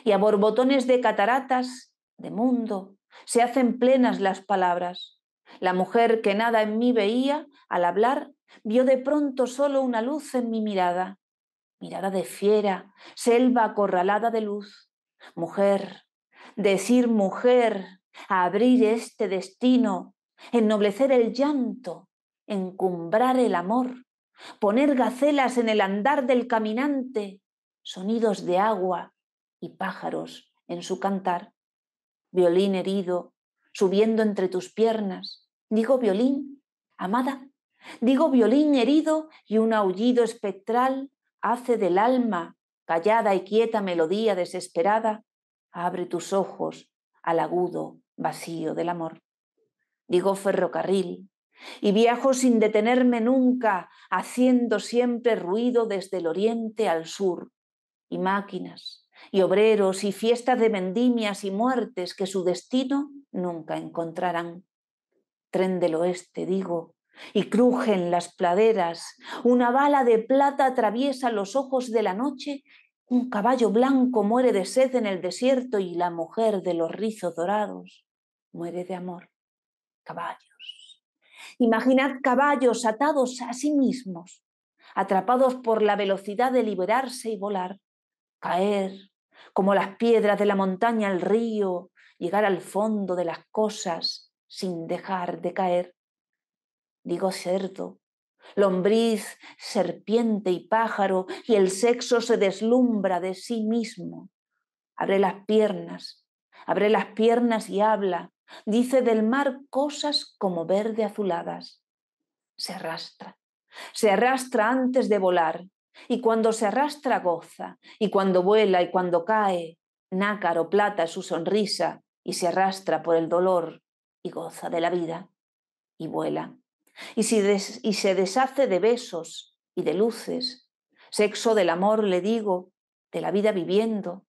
y a borbotones de cataratas de mundo se hacen plenas las palabras. La mujer que nada en mí veía, al hablar, vio de pronto solo una luz en mi mirada. Mirada de fiera, selva acorralada de luz. Mujer, decir mujer, abrir este destino, ennoblecer el llanto, encumbrar el amor, poner gacelas en el andar del caminante, sonidos de agua y pájaros en su cantar violín herido, subiendo entre tus piernas. Digo violín, amada, digo violín herido y un aullido espectral hace del alma, callada y quieta melodía desesperada, abre tus ojos al agudo vacío del amor. Digo ferrocarril, y viajo sin detenerme nunca, haciendo siempre ruido desde el oriente al sur, y máquinas, y obreros y fiestas de vendimias y muertes que su destino nunca encontrarán. Tren del oeste, digo, y crujen las pladeras, una bala de plata atraviesa los ojos de la noche, un caballo blanco muere de sed en el desierto y la mujer de los rizos dorados muere de amor. Caballos. Imaginad caballos atados a sí mismos, atrapados por la velocidad de liberarse y volar caer, como las piedras de la montaña al río, llegar al fondo de las cosas sin dejar de caer. Digo cerdo, lombriz, serpiente y pájaro, y el sexo se deslumbra de sí mismo. Abre las piernas, abre las piernas y habla, dice del mar cosas como verde azuladas. Se arrastra, se arrastra antes de volar, y cuando se arrastra goza, y cuando vuela y cuando cae, nácaro plata su sonrisa y se arrastra por el dolor y goza de la vida y vuela. Y, y se deshace de besos y de luces, sexo del amor, le digo, de la vida viviendo,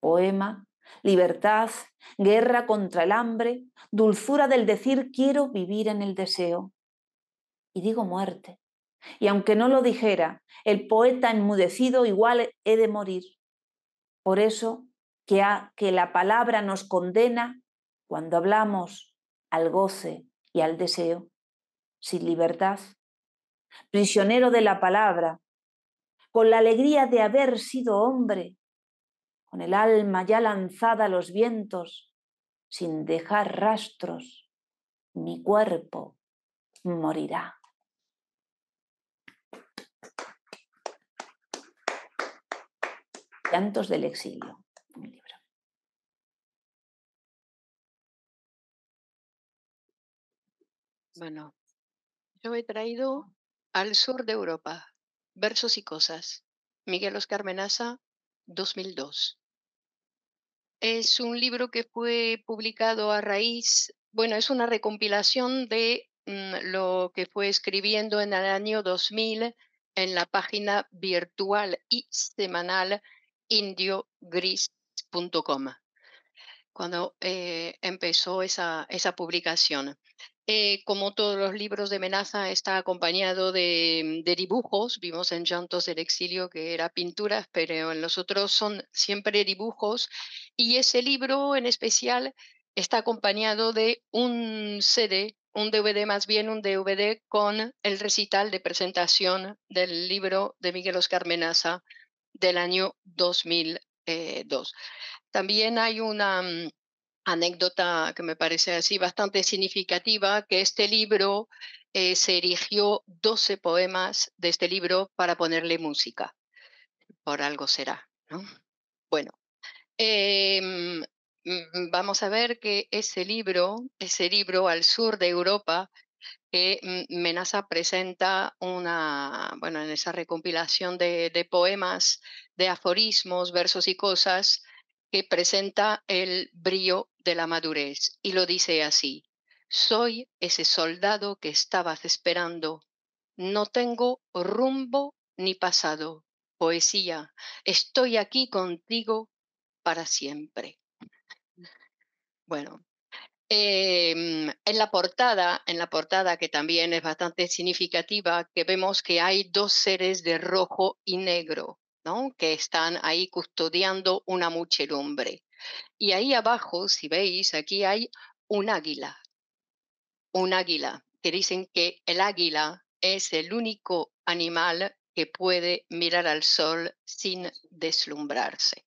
poema, libertad, guerra contra el hambre, dulzura del decir quiero vivir en el deseo. Y digo muerte, y aunque no lo dijera, el poeta enmudecido igual he de morir. Por eso que, que la palabra nos condena cuando hablamos al goce y al deseo, sin libertad, prisionero de la palabra, con la alegría de haber sido hombre, con el alma ya lanzada a los vientos, sin dejar rastros, mi cuerpo morirá. Cantos del exilio. Un libro. Bueno, yo he traído Al sur de Europa, versos y cosas. Miguel Oscar Menaza, 2002. Es un libro que fue publicado a raíz, bueno, es una recompilación de mm, lo que fue escribiendo en el año 2000 en la página virtual y semanal indiogris.com cuando eh, empezó esa, esa publicación. Eh, como todos los libros de Menaza, está acompañado de, de, dibujos. Vimos en Llantos del Exilio que era pinturas, pero en los otros son siempre dibujos. Y ese libro en especial está acompañado de un CD, un DVD más bien, un DVD con el recital de presentación del libro de Miguel Oscar Menaza del año 2002. Eh, También hay una mm, anécdota que me parece así bastante significativa, que este libro eh, se erigió 12 poemas de este libro para ponerle música. Por algo será, ¿no? Bueno, em, mm, mm, vamos a ver que ese libro, ese libro al sur de Europa, que mm, Menaza presenta una, bueno, en esa recompilación de, de poemas, de aforismos, versos y cosas, que presenta el brillo de la madurez y lo dice así, soy ese soldado que estabas esperando, no tengo rumbo ni pasado, poesía, estoy aquí contigo para siempre. Mm. Bueno, Em, en la portada, en la portada que también es bastante significativa, que vemos que hay dos seres de rojo y negro, Que están ahí custodiando una muchedumbre. Y ahí abajo, si veis, aquí hay un águila, un águila, que dicen que el águila es el único animal que puede mirar al sol sin deslumbrarse.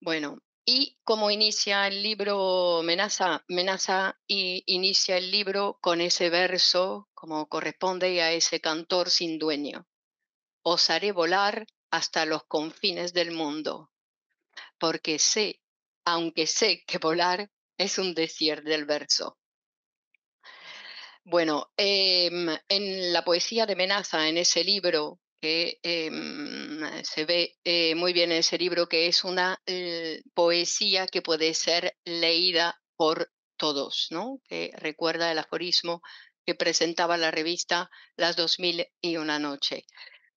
Bueno, y como inicia el libro Menaza, Menaza y inicia el libro con ese verso como corresponde a ese cantor sin dueño. Os haré volar hasta los confines del mundo, porque sé, aunque sé que volar es un decir del verso. Bueno, em, en la poesía de Menaza, en ese libro que em, eh, se ve eh, muy bien en ese libro que es una eh, poesía que puede ser leída por todos, ¿no? Que recuerda el aforismo que presentaba la revista Las dos mil y una noche.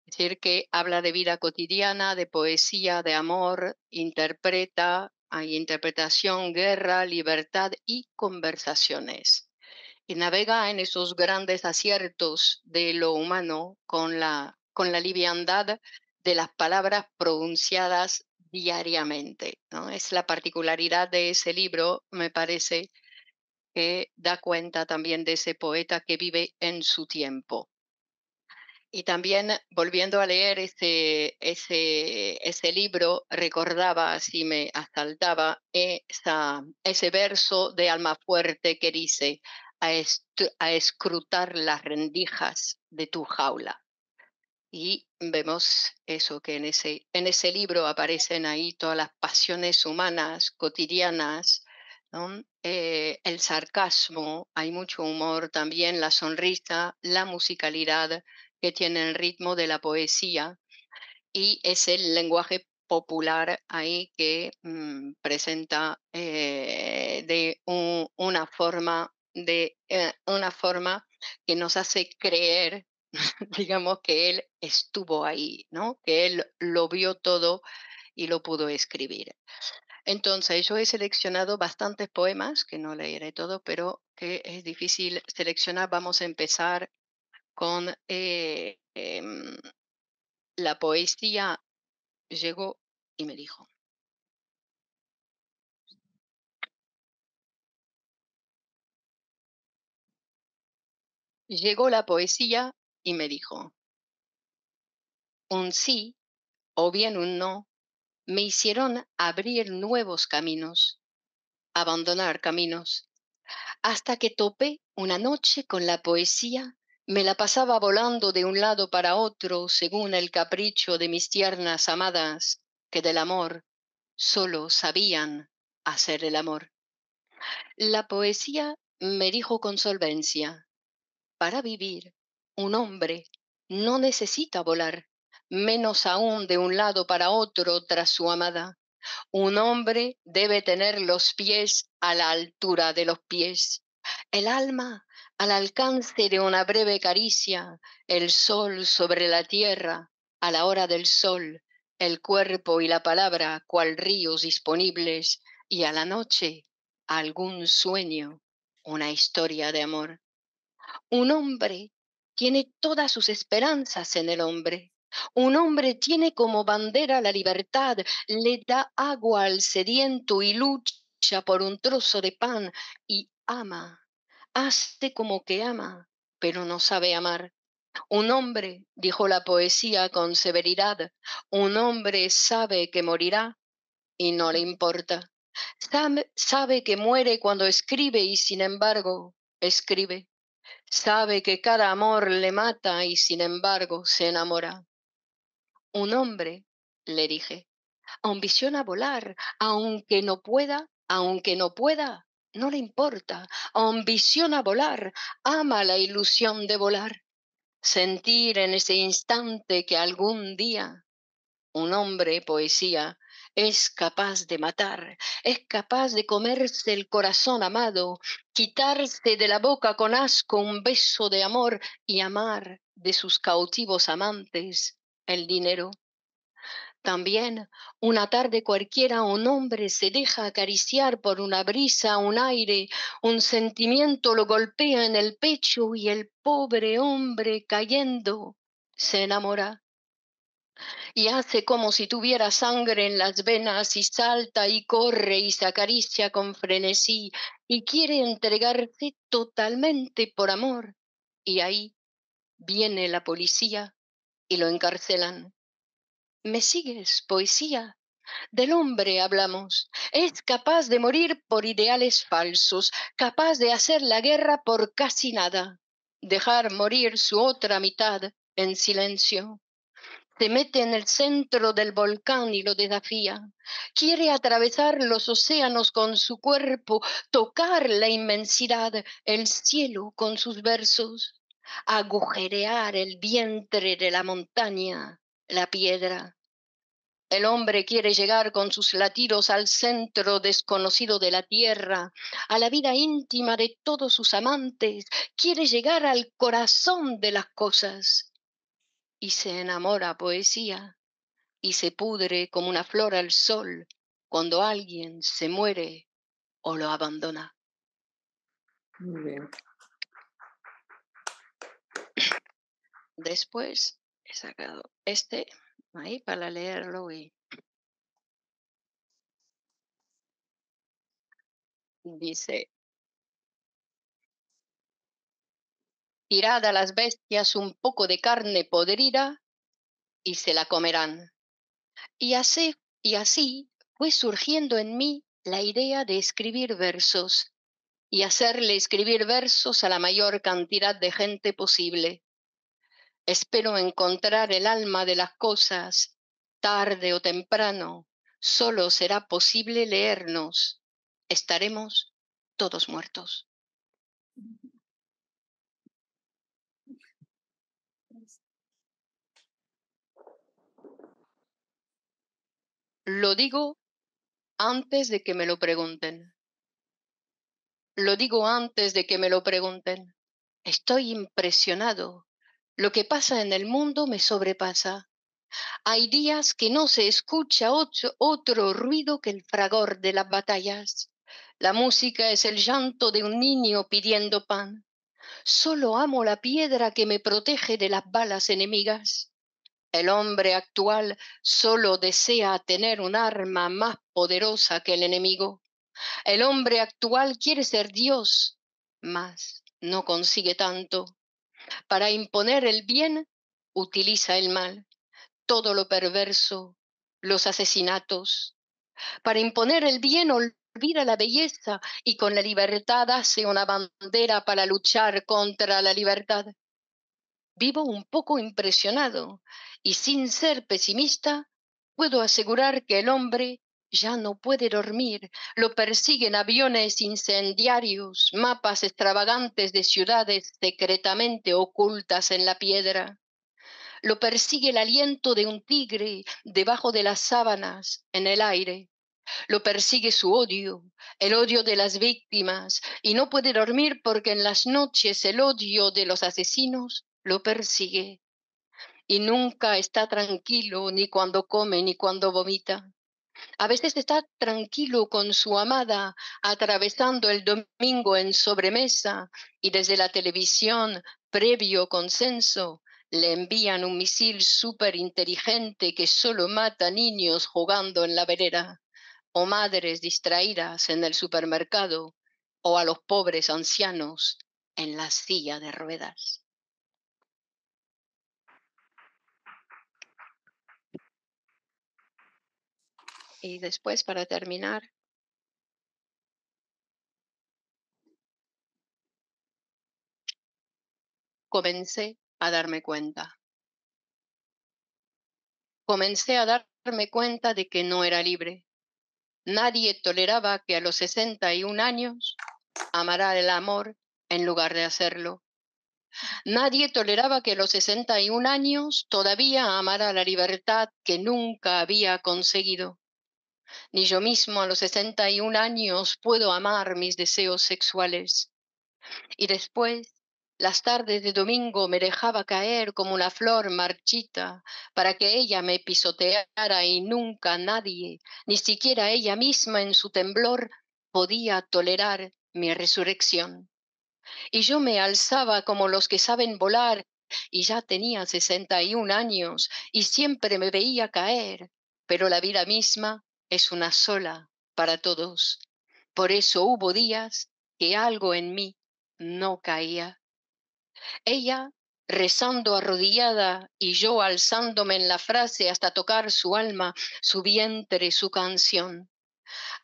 Es decir, que habla de vida cotidiana, de poesía, de amor, interpreta, hay interpretación, guerra, libertad y conversaciones. Y navega en esos grandes aciertos de lo humano con la, con la liviandad de las palabras pronunciadas diariamente. ¿no? Es la particularidad de ese libro, me parece, que da cuenta también de ese poeta que vive en su tiempo. Y también volviendo a leer ese, ese, ese libro, recordaba, así me asaltaba, esa, ese verso de Alma Fuerte que dice, a, a escrutar las rendijas de tu jaula y vemos eso que en ese, en ese libro aparecen ahí todas las pasiones humanas cotidianas, eh, el sarcasmo, hay mucho humor también, la sonrisa, la musicalidad que tiene el ritmo de la poesía y es el lenguaje popular ahí que mm, presenta eh, de una forma de eh, una forma que nos hace creer digamos que él estuvo ahí, ¿no? Que él lo vio todo y lo pudo escribir. Entonces, yo he seleccionado bastantes poemas, que no leeré todo, pero que es difícil seleccionar. Vamos a empezar con eh, em, la poesía. Llegó y me dijo. Llegó la poesía y me dijo, un sí o bien un no me hicieron abrir nuevos caminos, abandonar caminos, hasta que topé una noche con la poesía, me la pasaba volando de un lado para otro según el capricho de mis tiernas amadas, que del amor solo sabían hacer el amor. La poesía me dijo con solvencia, para vivir un hombre no necesita volar, menos aún de un lado para otro tras su amada. Un hombre debe tener los pies a la altura de los pies, el alma al alcance de una breve caricia, el sol sobre la tierra, a la hora del sol, el cuerpo y la palabra cual ríos disponibles, y a la noche algún sueño, una historia de amor. Un hombre tiene todas sus esperanzas en el hombre. Un hombre tiene como bandera la libertad, le da agua al sediento y lucha por un trozo de pan y ama. Hace como que ama, pero no sabe amar. Un hombre, dijo la poesía con severidad, un hombre sabe que morirá y no le importa. Sabe, sabe que muere cuando escribe y sin embargo escribe. Sabe que cada amor le mata y sin embargo se enamora. Un hombre, le dije, ambiciona volar, aunque no pueda, aunque no pueda, no le importa, ambiciona volar, ama la ilusión de volar. Sentir en ese instante que algún día un hombre poesía es capaz de matar, es capaz de comerse el corazón amado, quitarse de la boca con asco un beso de amor y amar de sus cautivos amantes el dinero. También, una tarde cualquiera, un hombre se deja acariciar por una brisa, un aire, un sentimiento lo golpea en el pecho y el pobre hombre cayendo se enamora y hace como si tuviera sangre en las venas y salta y corre y se acaricia con frenesí y quiere entregarse totalmente por amor. Y ahí viene la policía y lo encarcelan. ¿Me sigues, poesía? Del hombre hablamos. Es capaz de morir por ideales falsos, capaz de hacer la guerra por casi nada, dejar morir su otra mitad en silencio se mete en el centro del volcán y lo desafía. Quiere atravesar los océanos con su cuerpo, tocar la inmensidad, el cielo con sus versos, agujerear el vientre de la montaña, la piedra. El hombre quiere llegar con sus latidos al centro desconocido de la tierra, a la vida íntima de todos sus amantes, quiere llegar al corazón de las cosas y se enamora poesía y se pudre como una flor al sol cuando alguien se muere o lo abandona. Muy bien. Después he sacado este ahí para leerlo y dice tirad a las bestias un poco de carne podrida y se la comerán. Y así, y así fue surgiendo en mí la idea de escribir versos y hacerle escribir versos a la mayor cantidad de gente posible. Espero encontrar el alma de las cosas, tarde o temprano, solo será posible leernos. Estaremos todos muertos. Lo digo antes de que me lo pregunten. Lo digo antes de que me lo pregunten. Estoy impresionado. Lo que pasa en el mundo me sobrepasa. Hay días que no se escucha otro, ruido que el fragor de las batallas. La música es el llanto de un niño pidiendo pan. Solo amo la piedra que me protege de las balas enemigas. El hombre actual solo desea tener un arma más poderosa que el enemigo. El hombre actual quiere ser Dios, mas no consigue tanto. Para imponer el bien, utiliza el mal, todo lo perverso, los asesinatos. Para imponer el bien, olvida la belleza y con la libertad hace una bandera para luchar contra la libertad. Vivo un poco impresionado y sin ser pesimista, puedo asegurar que el hombre ya no puede dormir, lo persiguen aviones incendiarios, mapas extravagantes de ciudades secretamente ocultas en la piedra. Lo persigue el aliento de un tigre debajo de las sábanas, en el aire. Lo persigue su odio, el odio de las víctimas, y no puede dormir porque en las noches el odio de los asesinos lo persigue y nunca está tranquilo ni cuando come ni cuando vomita. A veces está tranquilo con su amada atravesando el domingo en sobremesa y desde la televisión, previo consenso, le envían un misil súper inteligente que solo mata niños jugando en la vereda, o madres distraídas en el supermercado, o a los pobres ancianos en la silla de ruedas. y después para terminar, comencé a darme cuenta. Comencé a darme cuenta de que no era libre. Nadie toleraba que a los 61 años amara el amor en lugar de hacerlo. Nadie toleraba que a los 61 años todavía amara la libertad que nunca había conseguido ni yo mismo a los 61 años puedo amar mis deseos sexuales. Y después, las tardes de domingo me dejaba caer como una flor marchita para que ella me pisoteara y nunca nadie, ni siquiera ella misma en su temblor, podía tolerar mi resurrección. Y yo me alzaba como los que saben volar y ya tenía 61 años y siempre me veía caer, pero la vida misma es una sola para todos. Por eso hubo días que algo en mí no caía. Ella rezando arrodillada y yo alzándome en la frase hasta tocar su alma, su vientre, su canción.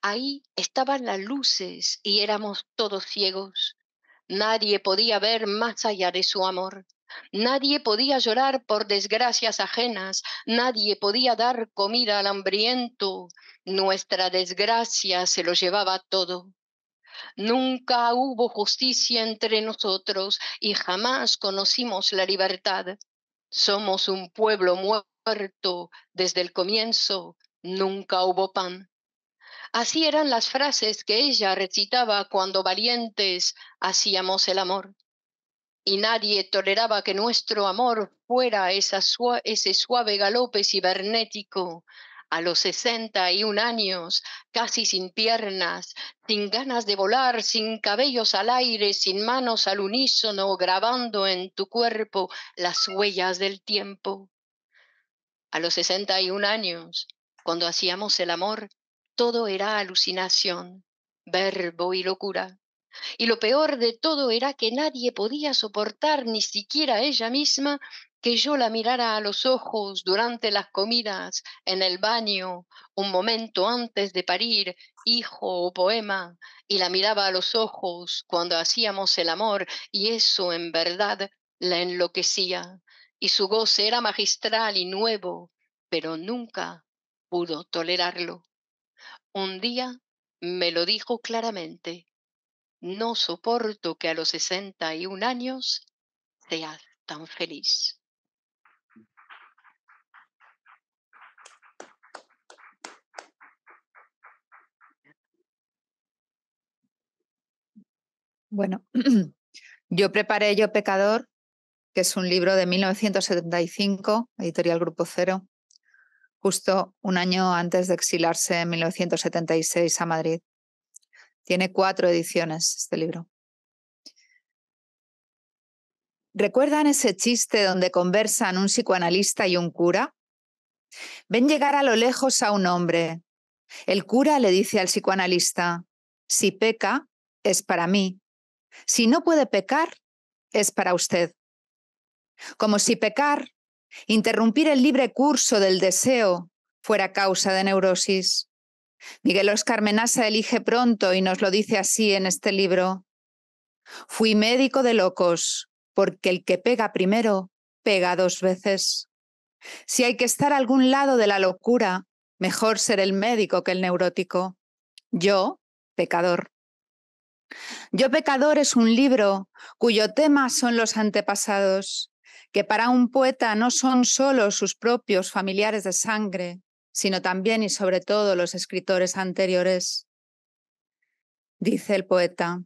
Ahí estaban las luces y éramos todos ciegos. Nadie podía ver más allá de su amor. Nadie podía llorar por desgracias ajenas, nadie podía dar comida al hambriento. Nuestra desgracia se lo llevaba todo. Nunca hubo justicia entre nosotros y jamás conocimos la libertad. Somos un pueblo muerto desde el comienzo, nunca hubo pan. Así eran las frases que ella recitaba cuando valientes hacíamos el amor y nadie toleraba que nuestro amor fuera ese suave galope cibernético. A los sesenta y un años, casi sin piernas, sin ganas de volar, sin cabellos al aire, sin manos al unísono, grabando en tu cuerpo las huellas del tiempo. A los sesenta y un años, cuando hacíamos el amor, todo era alucinación, verbo y locura. Y lo peor de todo era que nadie podía soportar, ni siquiera ella misma, que yo la mirara a los ojos durante las comidas, en el baño, un momento antes de parir, hijo o poema, y la miraba a los ojos cuando hacíamos el amor, y eso en verdad la enloquecía, y su goce era magistral y nuevo, pero nunca pudo tolerarlo. Un día me lo dijo claramente. No soporto que a los 61 años seas tan feliz. Bueno, yo preparé Yo Pecador, que es un libro de 1975, editorial Grupo Cero, justo un año antes de exilarse en 1976 a Madrid. Tiene cuatro ediciones este libro. ¿Recuerdan ese chiste donde conversan un psicoanalista y un cura? Ven llegar a lo lejos a un hombre. El cura le dice al psicoanalista, si peca, es para mí. Si no puede pecar, es para usted. Como si pecar, interrumpir el libre curso del deseo, fuera causa de neurosis. Miguel Oscar Menasa elige pronto y nos lo dice así en este libro. Fui médico de locos, porque el que pega primero, pega dos veces. Si hay que estar a algún lado de la locura, mejor ser el médico que el neurótico. Yo, pecador. Yo pecador es un libro cuyo tema son los antepasados, que para un poeta no son solo sus propios familiares de sangre, sino también y sobre todo los escritores anteriores. Dice el poeta,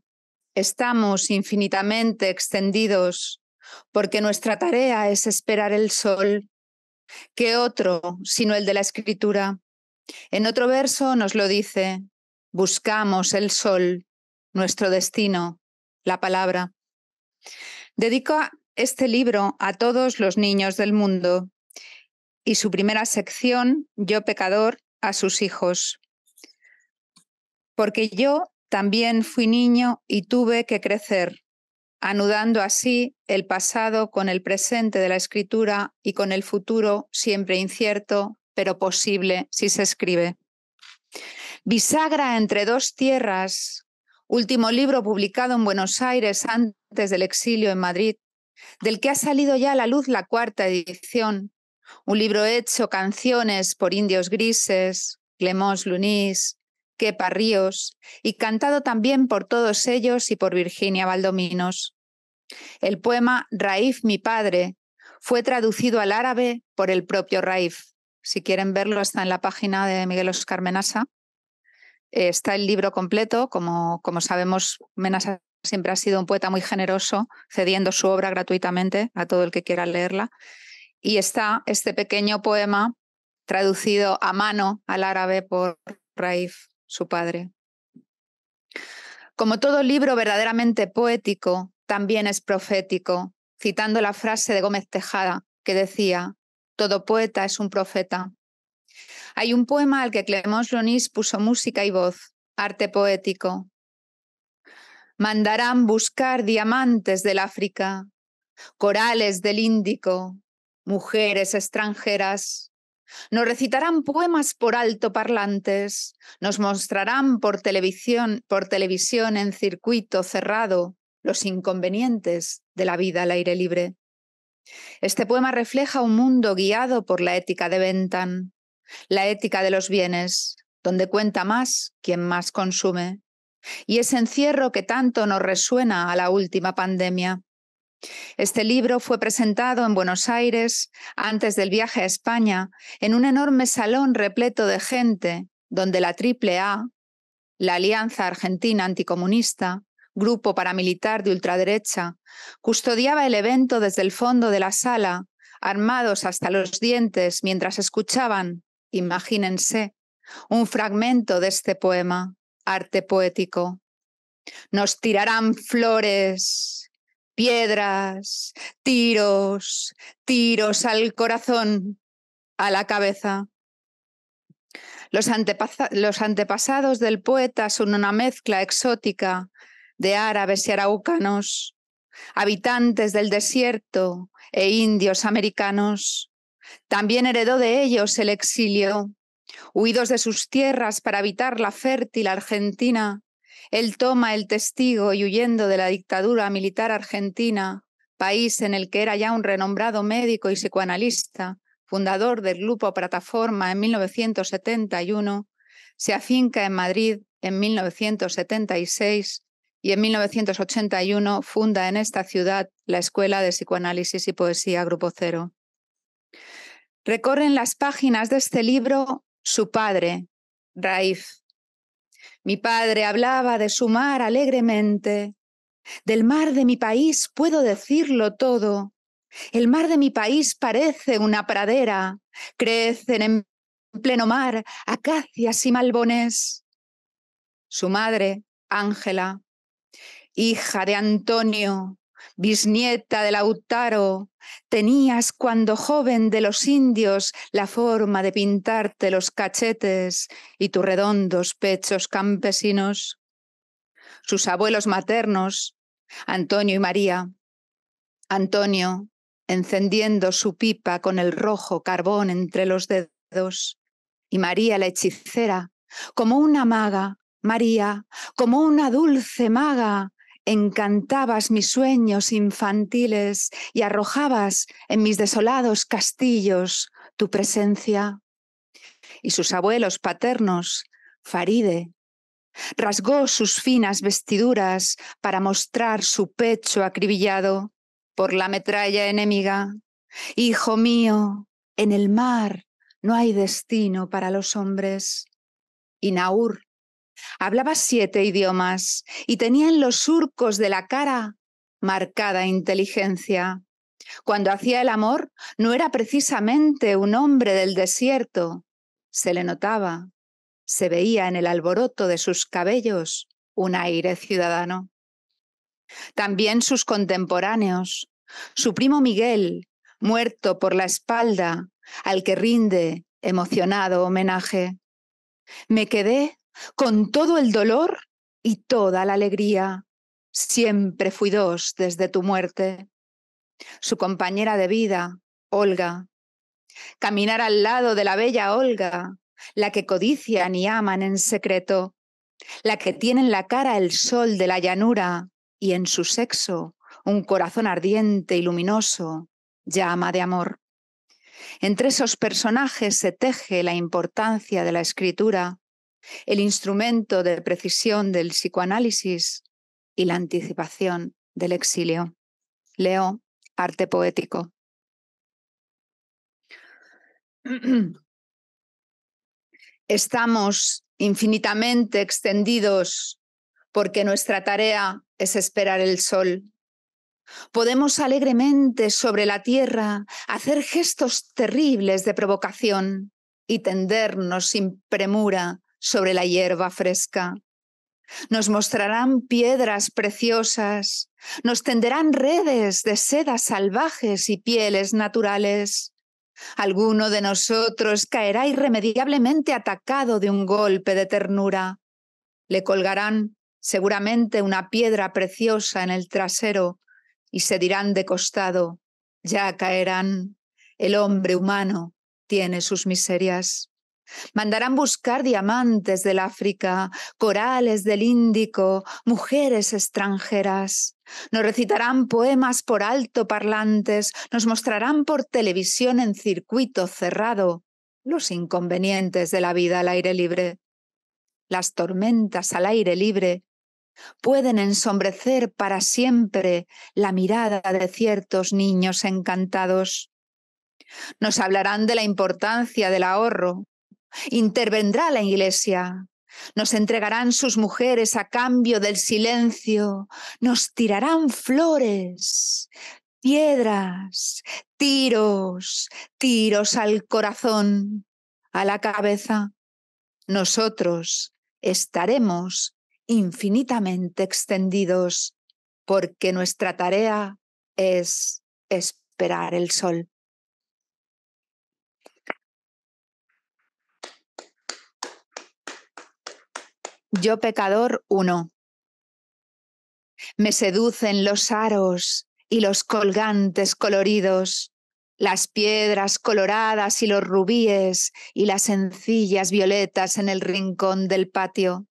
estamos infinitamente extendidos porque nuestra tarea es esperar el sol, que otro sino el de la escritura. En otro verso nos lo dice, buscamos el sol, nuestro destino, la palabra. Dedico este libro a todos los niños del mundo, y su primera sección, Yo pecador, a sus hijos. Porque yo también fui niño y tuve que crecer, anudando así el pasado con el presente de la escritura y con el futuro siempre incierto, pero posible si se escribe. Bisagra entre dos tierras, último libro publicado en Buenos Aires antes del exilio en Madrid, del que ha salido ya a la luz la cuarta edición, un libro hecho canciones por indios grises, Clemence Lunis, Kepa Ríos, y cantado también por todos ellos y por Virginia Valdominos. El poema Raif, mi padre, fue traducido al árabe por el propio Raif. Si quieren verlo, está en la página de Miguel Oscar Menasa. Eh, está el libro completo. Como, como sabemos, Menasa siempre ha sido un poeta muy generoso, cediendo su obra gratuitamente a todo el que quiera leerla. Y está este pequeño poema traducido a mano al árabe por Raif, su padre. Como todo libro verdaderamente poético, también es profético, citando la frase de Gómez Tejada que decía, todo poeta es un profeta. Hay un poema al que Clemence Lonis puso música y voz, arte poético. Mandarán buscar diamantes del África, corales del Índico, mujeres extranjeras. Nos recitarán poemas por alto parlantes, nos mostrarán por televisión, por televisión en circuito cerrado los inconvenientes de la vida al aire libre. Este poema refleja un mundo guiado por la ética de Ventan, la ética de los bienes, donde cuenta más quien más consume, y ese encierro que tanto nos resuena a la última pandemia. Este libro fue presentado en Buenos Aires antes del viaje a España, en un enorme salón repleto de gente, donde la AAA, la Alianza Argentina Anticomunista, grupo paramilitar de ultraderecha, custodiaba el evento desde el fondo de la sala, armados hasta los dientes mientras escuchaban, imagínense, un fragmento de este poema, arte poético. Nos tirarán flores, Piedras, tiros, tiros al corazón, a la cabeza. Los, antepasados del poeta son una mezcla exótica de árabes y araucanos, habitantes del desierto e indios americanos. También heredó de ellos el exilio, huidos de sus tierras para habitar la fértil Argentina, él toma el testigo y huyendo de la dictadura militar argentina, país en el que era ya un renombrado médico y psicoanalista, fundador del grupo Plataforma en 1971, se afinca en Madrid en 1976 y en 1981 funda en esta ciudad la Escuela de Psicoanálisis y Poesía Grupo Cero. Recorren las páginas de este libro su padre, Raif, mi padre hablaba de su mar alegremente. Del mar de mi país puedo decirlo todo. El mar de mi país parece una pradera. Crecen en pleno mar acacias y malbones. Su madre, Ángela, hija de Antonio, bisnieta de Lautaro, Tenías cuando joven de los indios la forma de pintarte los cachetes y tus redondos pechos campesinos. Sus abuelos maternos, Antonio y María. Antonio, encendiendo su pipa con el rojo carbón entre los dedos, y María la hechicera, como una maga, María, como una dulce maga, encantabas mis sueños infantiles y arrojabas en mis desolados castillos tu presencia. Y sus abuelos paternos, Faride, rasgó sus finas vestiduras para mostrar su pecho acribillado por la metralla enemiga. Hijo mío, en el mar no hay destino para los hombres. Y Hablaba siete idiomas y tenía en los surcos de la cara marcada inteligencia. Cuando hacía el amor, no era precisamente un hombre del desierto. Se le notaba, se veía en el alboroto de sus cabellos un aire ciudadano. También sus contemporáneos, su primo Miguel, muerto por la espalda, al que rinde emocionado homenaje. Me quedé con todo el dolor y toda la alegría. Siempre fui dos desde tu muerte. Su compañera de vida, Olga. Caminar al lado de la bella Olga, la que codician y aman en secreto, la que tiene en la cara el sol de la llanura y en su sexo un corazón ardiente y luminoso, llama de amor. Entre esos personajes se teje la importancia de la escritura, el instrumento de precisión del psicoanálisis y la anticipación del exilio. Leo, arte poético. Estamos infinitamente extendidos porque nuestra tarea es esperar el sol. Podemos alegremente sobre la tierra hacer gestos terribles de provocación y tendernos sin premura sobre la hierba fresca. Nos mostrarán piedras preciosas, nos tenderán redes de sedas salvajes y pieles naturales. Alguno de nosotros caerá irremediablemente atacado de un golpe de ternura. Le colgarán seguramente una piedra preciosa en el trasero y se dirán de costado, ya caerán, el hombre humano tiene sus miserias. Mandarán buscar diamantes del África, corales del Índico, mujeres extranjeras. Nos recitarán poemas por alto parlantes, nos mostrarán por televisión en circuito cerrado los inconvenientes de la vida al aire libre. Las tormentas al aire libre pueden ensombrecer para siempre la mirada de ciertos niños encantados. Nos hablarán de la importancia del ahorro, Intervendrá la Iglesia. Nos entregarán sus mujeres a cambio del silencio. Nos tirarán flores, piedras, tiros, tiros al corazón, a la cabeza. Nosotros estaremos infinitamente extendidos porque nuestra tarea es esperar el sol. Yo pecador uno. Me seducen los aros y los colgantes coloridos, las piedras coloradas y los rubíes y las sencillas violetas en el rincón del patio.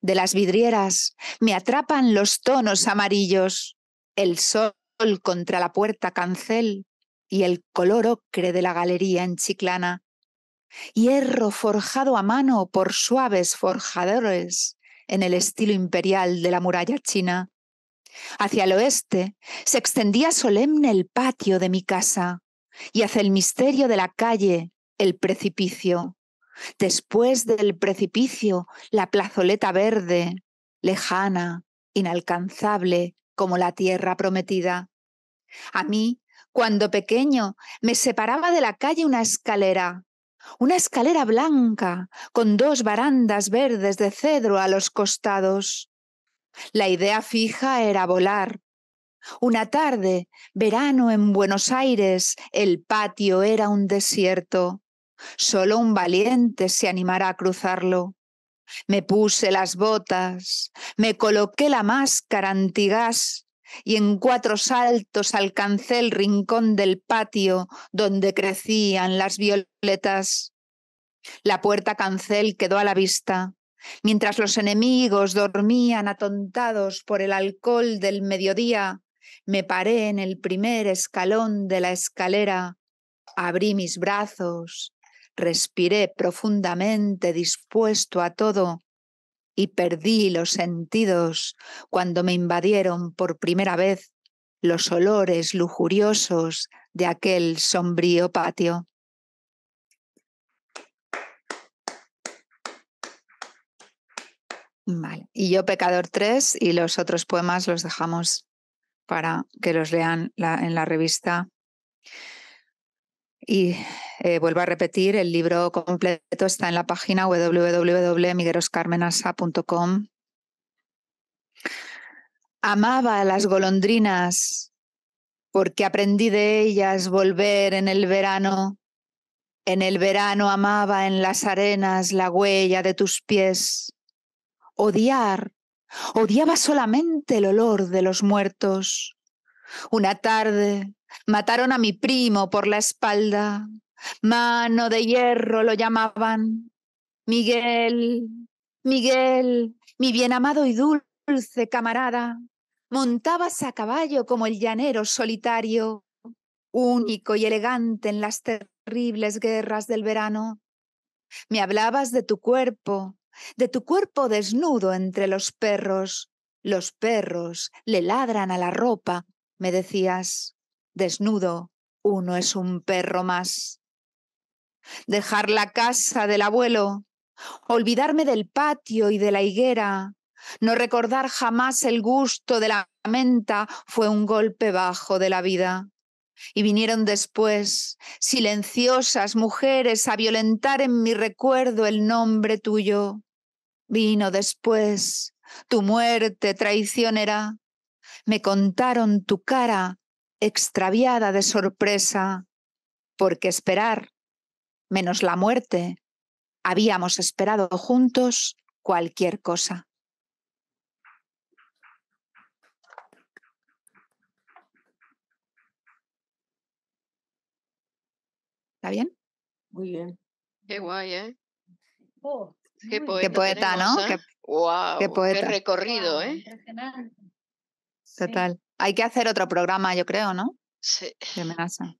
De las vidrieras me atrapan los tonos amarillos, el sol contra la puerta cancel y el color ocre de la galería en Chiclana hierro forjado a mano por suaves forjadores en el estilo imperial de la muralla china. Hacia el oeste se extendía solemne el patio de mi casa y hacia el misterio de la calle el precipicio. Después del precipicio la plazoleta verde, lejana, inalcanzable como la tierra prometida. A mí, cuando pequeño, me separaba de la calle una escalera una escalera blanca con dos barandas verdes de cedro a los costados. La idea fija era volar. Una tarde, verano en Buenos Aires, el patio era un desierto. Solo un valiente se animará a cruzarlo. Me puse las botas, me coloqué la máscara antigás y en cuatro saltos alcancé el rincón del patio donde crecían las violetas. La puerta cancel quedó a la vista, mientras los enemigos dormían atontados por el alcohol del mediodía. Me paré en el primer escalón de la escalera, abrí mis brazos, respiré profundamente dispuesto a todo y perdí los sentidos cuando me invadieron por primera vez los olores lujuriosos de aquel sombrío patio. Vale. Y yo Pecador 3 y los otros poemas los dejamos para que los lean en la revista y eh, vuelvo a repetir, el libro completo está en la página www.migueroscarmenasa.com Amaba a las golondrinas porque aprendí de ellas volver en el verano. En el verano amaba en las arenas la huella de tus pies. Odiar, odiaba solamente el olor de los muertos. Una tarde Mataron a mi primo por la espalda. Mano de hierro lo llamaban. Miguel, Miguel, mi bien amado y dulce camarada. Montabas a caballo como el llanero solitario, único y elegante en las terribles guerras del verano. Me hablabas de tu cuerpo, de tu cuerpo desnudo entre los perros. Los perros le ladran a la ropa, me decías desnudo, uno es un perro más. Dejar la casa del abuelo, olvidarme del patio y de la higuera, no recordar jamás el gusto de la menta fue un golpe bajo de la vida. Y vinieron después, silenciosas mujeres, a violentar en mi recuerdo el nombre tuyo. Vino después tu muerte traicionera. Me contaron tu cara extraviada de sorpresa, porque esperar, menos la muerte, habíamos esperado juntos cualquier cosa. ¿Está bien? Muy bien. Qué guay, ¿eh? Oh, qué, poeta ¿no? ¿eh? Qué, qué, poeta. qué, recorrido, ¿eh? Total. Hay que hacer otro programa, yo creo, ¿no? Sí. amenaza.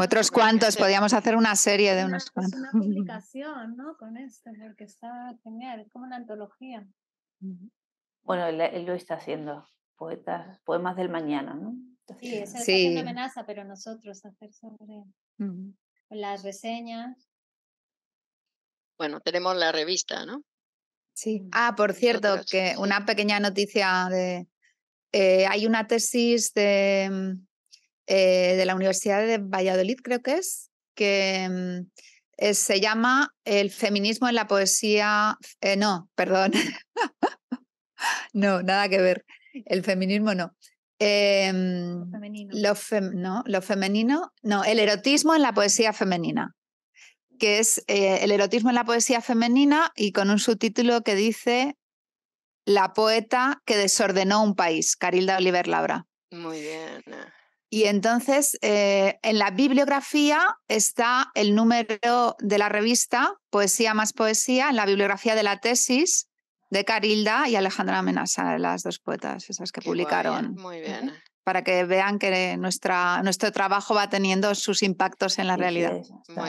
Otros cuantos, podríamos hacer una serie de unos cuantos. Una publicación, ¿no? Con esto, porque está genial, es como una antología. Bueno, él, lo está haciendo, poetas, poemas del mañana, ¿no? Sí, es una amenaza, pero nosotros hacer sobre las reseñas. Bueno, tenemos la revista, ¿no? Sí. Mm. Ah, por cierto, que una pequeña noticia de, eh, hay una tesis mm, eh, de, la Universidad de Valladolid, creo que es, que mm, eh, se llama El feminismo en la poesía. no, perdón. no, nada que ver. El feminismo no. lo em, femenino. no, femenino. No, el erotismo en la poesía femenina que es el erotismo en la poesía femenina y con un subtítulo que dice la poeta que desordenó un país, Carilda Oliver Labra. Muy bien. Ah. Y entonces, eh, en la bibliografía está el número de la revista Poesía más Poesía, en la bibliografía de la tesis de Carilda y Alejandra Amenaza, las dos poetas esas que publicaron. muy ¿eh? bien. Para que vean que nuestra, nuestro trabajo va teniendo sus impactos en la realidad. muy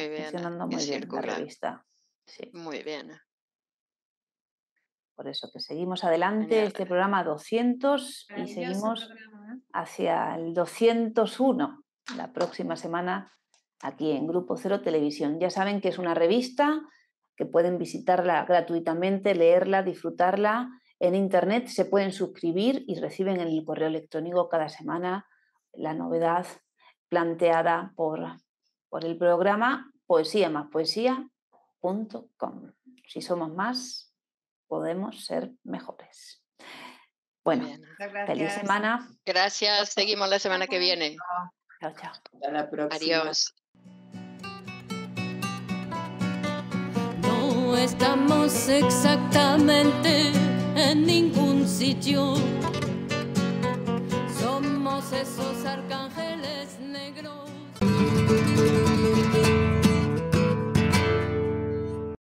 bien. Ah, funcionando muy bien la revista. Sí. Muy bien. Ah. Por eso que seguimos adelante este programa 200 y seguimos ¿eh? hacia el 201 la próxima semana aquí en Grupo Cero Televisión. Ya saben que es una revista que pueden visitarla gratuitamente, leerla, disfrutarla en Internet, se pueden suscribir y reciben en el correo electrónico cada semana la novedad planteada por, por el programa poesía más poesía.com. Si somos más, podemos ser mejores. Bueno, feliz semana. Gracias, seguimos la semana que viene. Chao, chao. Hasta la próxima. Adiós. No estamos exactamente en ningún sitio. Somos esos arcángeles negros.